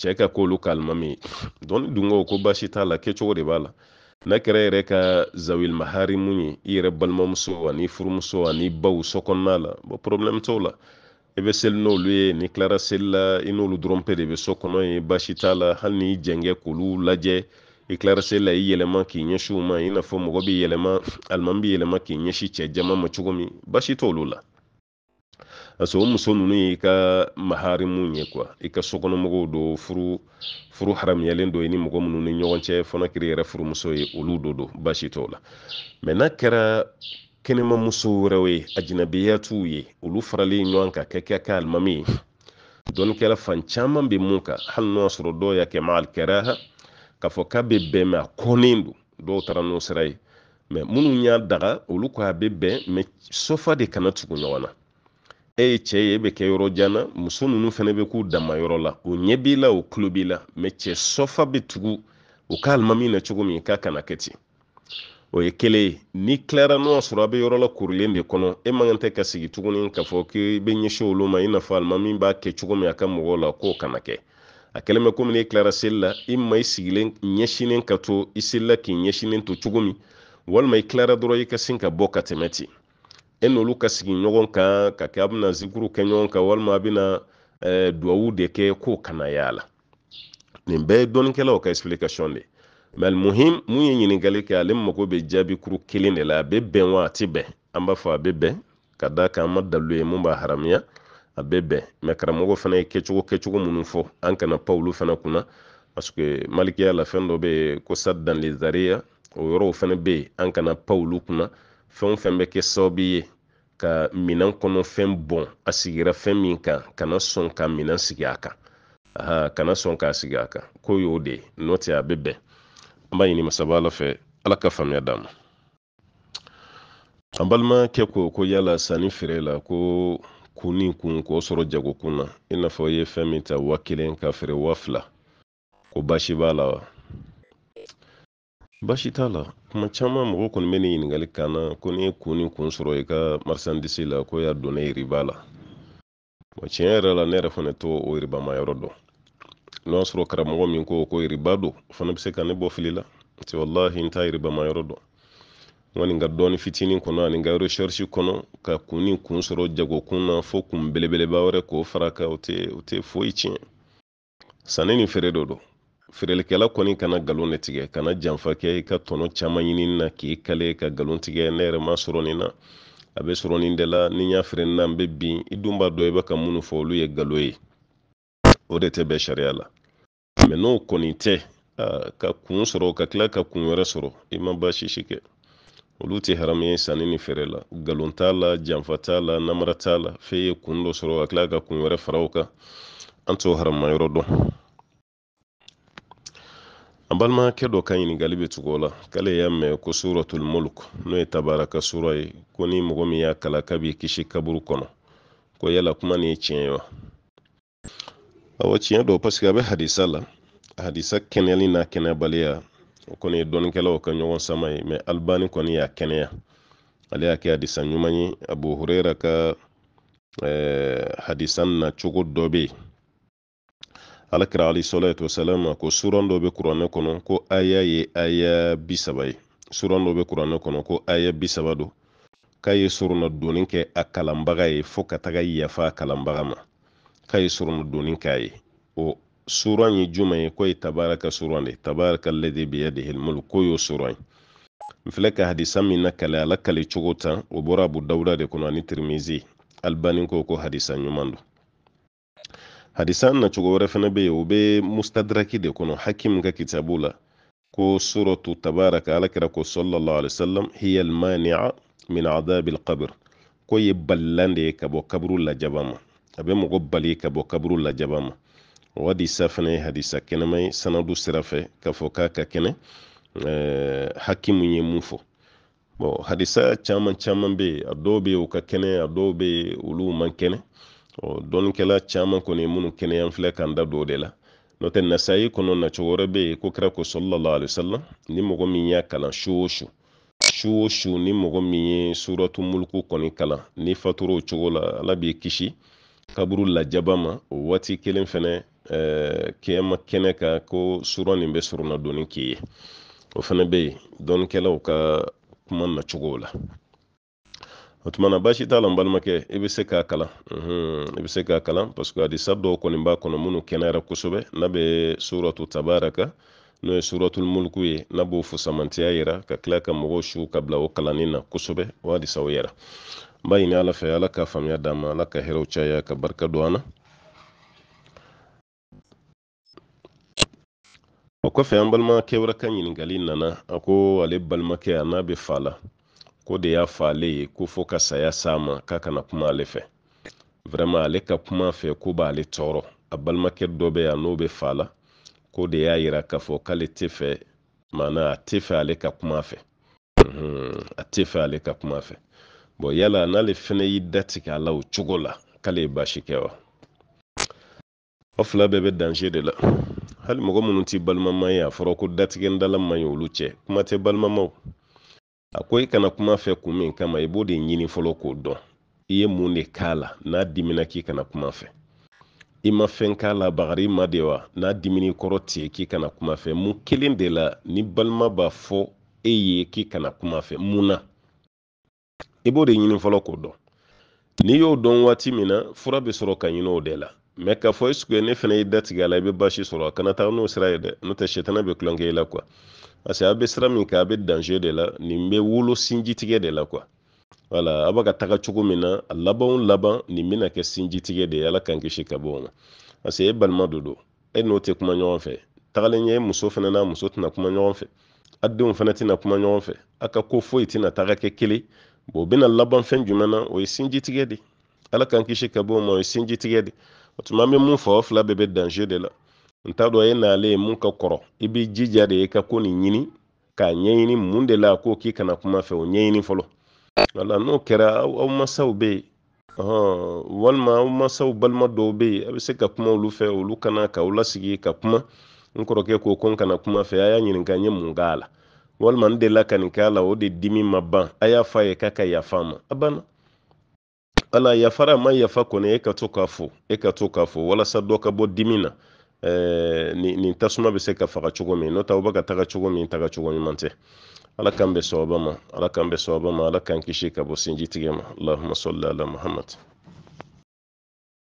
cɛ ka k'olu ka alimami ye dɔn ni dungo ko baasi t'a la kɛcogo de b'a la n'a kɛra yɛrɛ ka zawil maharimu ye i yɛrɛ balimamuso ani furumuso ani baw so la bon problème t'o la i bɛ seli n'olu ye n'i tilara seli la i n'olu dɔrɔn pe de bɛ so kɔnɔ ye baasi t'a la hali n'i jɛngɛ k'olu lajɛ i tilara seli la i yɛlɛma k'i ɲɛsin u ma i n'a fɔ mɔgɔ bɛ yɛlɛma alimami bɛ yɛlɛma k'i ɲɛsin cɛ jama ma cogo min baasi t'olu la aso muso nunu y'i ka maharimu ye kuwa i ka sokɔnɔmɔgɔw do furu furu haramiyalen do i ni mɔgɔ minnu ni ɲɔgɔn cɛ fɔnɔ kiri yɛrɛ furumuso ye olu do do basi t'o la mɛ n'a kɛra kɛnɛma muso wɛrɛw ye ajinabiyatiw ye olu faralen ɲɔgɔn kan ka kɛ kɛ alimami ye dɔnni fan caman bɛ mun kan hali n'o y'a sɔrɔ dɔw y'a kɛ maal kɛra k'a fɔ k'a bɛ bɛn mɛ a kɔnnen do dɔw taara n'o sira ye mɛ minnu y'a daga olu ko a bɛ bɛn mɛ sofa de kana tugu ɲɔgɔn na e ye cɛ ye e kɛ yɔrɔ jan muso nunu fɛnɛ bɛ k'u damayɔrɔ la o ɲɛ b'i la o tulo b'i la mɛ cɛ sɔfa bɛ tugu o ka alimami na cogo min k'a kana kɛ ten o ye kelen ye n'i tilara ɲɔgɔn sɔrɔ a bɛ yɔrɔ korilen de kɔnɔ e man kan tɛ ka sigi tuguni k'a fɔ k'i bɛ ɲɛsin olu ma i n'a fɔ alimami b'a kɛ cogo min a ka mɔgɔw la k'o kana kɛ a kɛlen bɛ komi e tilara seli la i ma i sigilen ɲɛsinnen ka to i selila k'i ɲɛsinnen to cogo min walima i tilara dɔrɔn i ka sin ka bɔ ka tɛmɛ ten e n'olu ka sigi ɲɔgɔn kan ka kɛ a bɛna zikuru kɛ ɲɔgɔn kan walima a bɛna eh, duwawu de kɛ k'o kana y'a la nin bɛɛ ye dɔnnikɛlaw ka explication de mal muhim mun ye ɲininkali kɛ ale mago bɛ jaabi kuru kelen de la a bɛ bɛn wa a tɛ bɛn an b'a fɔ a bɛ bɛn ka d'a kan an ma dalilu ye mun b'a haramiya a bɛ bɛn mɛ karamɔgɔ fana ye kɛcogo kɛcogo minnu fɔ an kana pan olu fana kunna parce que malikiya la fɛn dɔ bɛ yen ko sadanlezariya o yɔrɔw fana be yen an kana pan olu kunna fɛn o fɛn bɛ kɛ sababu ye ka minan kɔnɔfɛn bɔn a sigira fɛn min kan kana sɔn ka minan sigi a kan aha kana sɔn k'a sigi a kan ko y'o de ye n'o tɛ a bɛ bɛn an b'a ɲini masaba ala fɛ ala ka faamuya d'a ma an balimakɛ ko ko yala sanni feere la ko kun ni kun k'o sɔrɔ jagokun na i n'a fɔ i ye fɛn min ta wa kelen ka feere wa fila ko baasi b'a la wa Baasi t'a la kuma caman mɔgɔ kɔni bɛ ne ɲininkali kan na ko ne ye kun ni kun sɔrɔ i ka marisandisi la ko y'a don ne yiriba la wa tiɲɛ yɛrɛ la ne yɛrɛ fana to o yiribama yɔrɔ dɔn n'o y'a sɔrɔ karamɔgɔ min ko ko yiriba don o fana bɛ se ka ne bɔ fili la nti walahi n t'a yiribama yɔrɔ dɔn n kɔni ka dɔɔni fitinin kɔnɔ ani ka recherche kɔnɔ ka kun ni kun sɔrɔ jagokun na fo kun belebeleba wɛrɛ k'o fara kan o tɛ o tɛ foyi tiɲɛ sanni ni feere de don feerelikɛla kɔni kana galon ne tigɛ kana janfa kɛ i ka tɔnɔ caman ɲinini na k'i kale ka galon tigɛ ne yɛrɛ ma sɔrɔ nin na a bɛ sɔrɔ nin de la ni y'a feere na n bɛ bin i dun b'a dɔn i bɛ ka minnu fɔ olu ye galo ye o de tɛ bɛn sariya la mɛ n'o kɔni tɛ ka kun sɔrɔ ka tila ka kun wɛrɛ sɔrɔ i ma baasisi kɛ olu tɛ haramu ye sanni ni feere la galon t'a la janfa t'a la namara t'a la f'e ye kun dɔ sɔrɔ ka tila ka kun wɛrɛ fara o kan an t'o haramayɔrɔ dɔn an balimakɛ dɔ ka ɲiningali be tugu la k'ale y'a mɛn ko suratul mulk n'o ye tabaraka sura ye ko ni mɔgɔ min y'a kala ka b'i kisi kaburu kɔnɔ ko yala kuma ni ye tiɲɛ ye wa awɔ tiɲɛ dɔ parsike a bɛ hadisa la hadisa kɛnɛyali n'a kɛnɛyabaliya o kɔni ye dɔnikɛlaw ka ɲɔgɔn sama ye mɛ alibani kɔni y'a kɛnɛya ale y'a kɛ hadisa ɲuman ye abu hurera ka eh, hadisa na cogo dɔ be yen alakira alayhisalatu wasalama ko suran dɔ be kuranɛ kɔnɔ ko aya ye aya bisaba ye suran dɔ be kuranɛ kɔnɔ ko aya bisaba do k'a ye suruna donni kɛ a kalanbaga ye fɔɔ ka taga yafa a kalanbaga ma k'a ye suruna donni k'a ye o suran ye juma ye ko ye tabaraka suran de tabaraka ladi biyadihi lmulk ko y'o suran ye n filɛ ka hadisa min na kale ala kale cogo tan o bɔra abu dawuda de kɔnɔ ani tirimizi albani ko ko hadisa ɲuman do hadisa nacogo wɛrɛ fɛnɛ be ye o be mustadraki de kɔnɔ hakim ka kitabu la ko suratu tabaraka alakira ko sallallahu alaihi wasallam hiya almania min adabi alqabr ko ye balilan de ye ka bɔ kaburu lajaba ma a be mɔgɔ bali ka bɔ kaburu lajaba ma o hadisa fɛnɛ eh, ye hadisa kɛnɛma sanadu sira fɛ k'a fɔ k'a ka kɛnɛ hakimu ye mun fɔ bon hadisa caman caman be ye a dɔw be ye u ka kɛnɛ a dɔw be ye olu man kɛnɛ dɔnnikɛla caman kɔni ye minnu kɛnɛya an filɛ k'an da don o de la n'o tɛ nasayi kɔnɔ nacogo wɛrɛ bɛ yen ko kira ko sɔlɔlɔ alisalam ni mɔgɔ min y'a kalan su o su su o su ni mɔgɔ min ye suratu muluku kɔni kalan n'i fatura o cogo la ala b'i kisi kaburu lajaba ma o waati kelen fɛnɛ kɛma kɛnɛ kan ko sura nin bɛ surunna donni k'i ye o fana bɛ yen dɔnnikɛlaw ka kuma nacogo la o tuma na baasi t'a la n balimakɛ i bɛ se k'a kalan i bɛ se k'a kalan parce que hadisa dɔw kɔni b'a kɔnɔ minnu kɛnɛyara kosɛbɛ n'a bɛ suratu tabaraka n'o ye suratul mulku ye n'a b'o fusamantiya yira ka tila ka mɔgɔw su ka bila o kalannin na kosɛbɛ o hadisaw yira n b'a ɲini ala fɛ ala ka faamuya d'an ma ala ka hɛrɛw caya ka barika don an na o kɔfɛ an balima kɛwɛrɛ ka ɲininkali nana a ko ale balimakɛ a n'a bɛ fa la ko de y'a fɔ ale ye ko fɔ ka saya s'a ma k'a kana kuma ale fɛ vraiment ale ka kuma fɛ ko b'ale tɔɔrɔ a balimakɛ dɔ bɛ yan n'o be fa la ko de y'a yira k'a fɔ k'ale tɛ fɛ maana a tɛ fɛ ale ka kuma fɛ mhm, a tɛ fɛ ale ka kuma fɛ bɔn yala n'ale fɛnɛ y'i datigɛ a la o cogo la k'ale ye baasi kɛ wa aw fila bɛɛ bɛ danse de la hali mɔgɔ minnu tɛ balimama ye a fɔra ko datigɛ man ɲi olu cɛ kuma tɛ balimamaw a ko i kana kuma fɛ kun min kama i b'o de ɲini fɔlɔ k'o dɔn i ye mun de k'a la n'a dimina k'i kana kuma fɛ i ma fɛn k'a la bagari ma de wa n'a dimini kɔrɔ ti k'i kana kuma fɛ mun kelen de la ni balima b'a fɔ e ye k'i kana kuma fɛ mun na i b'o de ɲini fɔlɔ k'o dɔn n'i y'o dɔn waati min na fura bɛ sɔrɔ ka ɲini o de la mɛ k'a fɔ i sugu ne fana y'i datigɛ a la i bɛ basi sɔrɔ a kana taga n'o sira ye dɛ n'o tɛ sɛtana bɛ tulonkɛ i la kuwa parce que a bɛ sira min kan a bɛ danger de la nin bɛ wolo sinjitigɛ de la quoi wala a b'a ka taga cogo min na a laban o laban nin bɛna kɛ sinjitigɛ de ye ala k'an kisi ka bɔ o ma parce que e balima de don e n'o tɛ kuma ɲɔgɔn fɛ tagalen ɲɛ muso fana n'a muso tɛna kuma ɲɔgɔn fɛ a denw fana tɛna kuma ɲɔgɔn fɛ a ka ko foyi tɛna taga kɛ kelen bon o bɛna laban fɛn jumɛn na o ye sinjitigɛ de ye ala k'an kisi ka bɔ o ma o ye sinjitigɛ de ye o tuma an bɛ mun fɔ aw fila bɛɛ bɛ danger de la n t'a e n'ale ye mun ka kɔrɔ i b'i jija de i ka ko nin ɲini k'a ɲɛɲini mun de la ko k'i kana kuma fɛ o ɲɛɲini fɔlɔ wala n'o kɛra aw masaw bɛ yen walima aw masaw balima dɔw bɛ yen a bɛ se ka kuma olu fɛ olu kana k'aw lasigi ka kuma n kɔrɔkɛ ko ko n kana kuma fɛ a y'a ɲininka n ye mun k'a la walima n delila ka nin k'a la o de dimi ma ban a y'a fɔ a ye k'a ka yafa ma a banna ala yafara ma yafa kɔni e ka to k'a fɔ e ka to k'a fɔ walasa dɔ ka bɔ dimi na Eh, nin tasuma bɛ se ka faga cogo min n'o ta u bɛ ka taga cogo min taga cogo ɲuman tɛ ala k'an bɛ sababa ma ala k'an bɛ sababa ma ala k'an kisi ka bɔ sinji tigɛ ma allahumma salli ala muhammad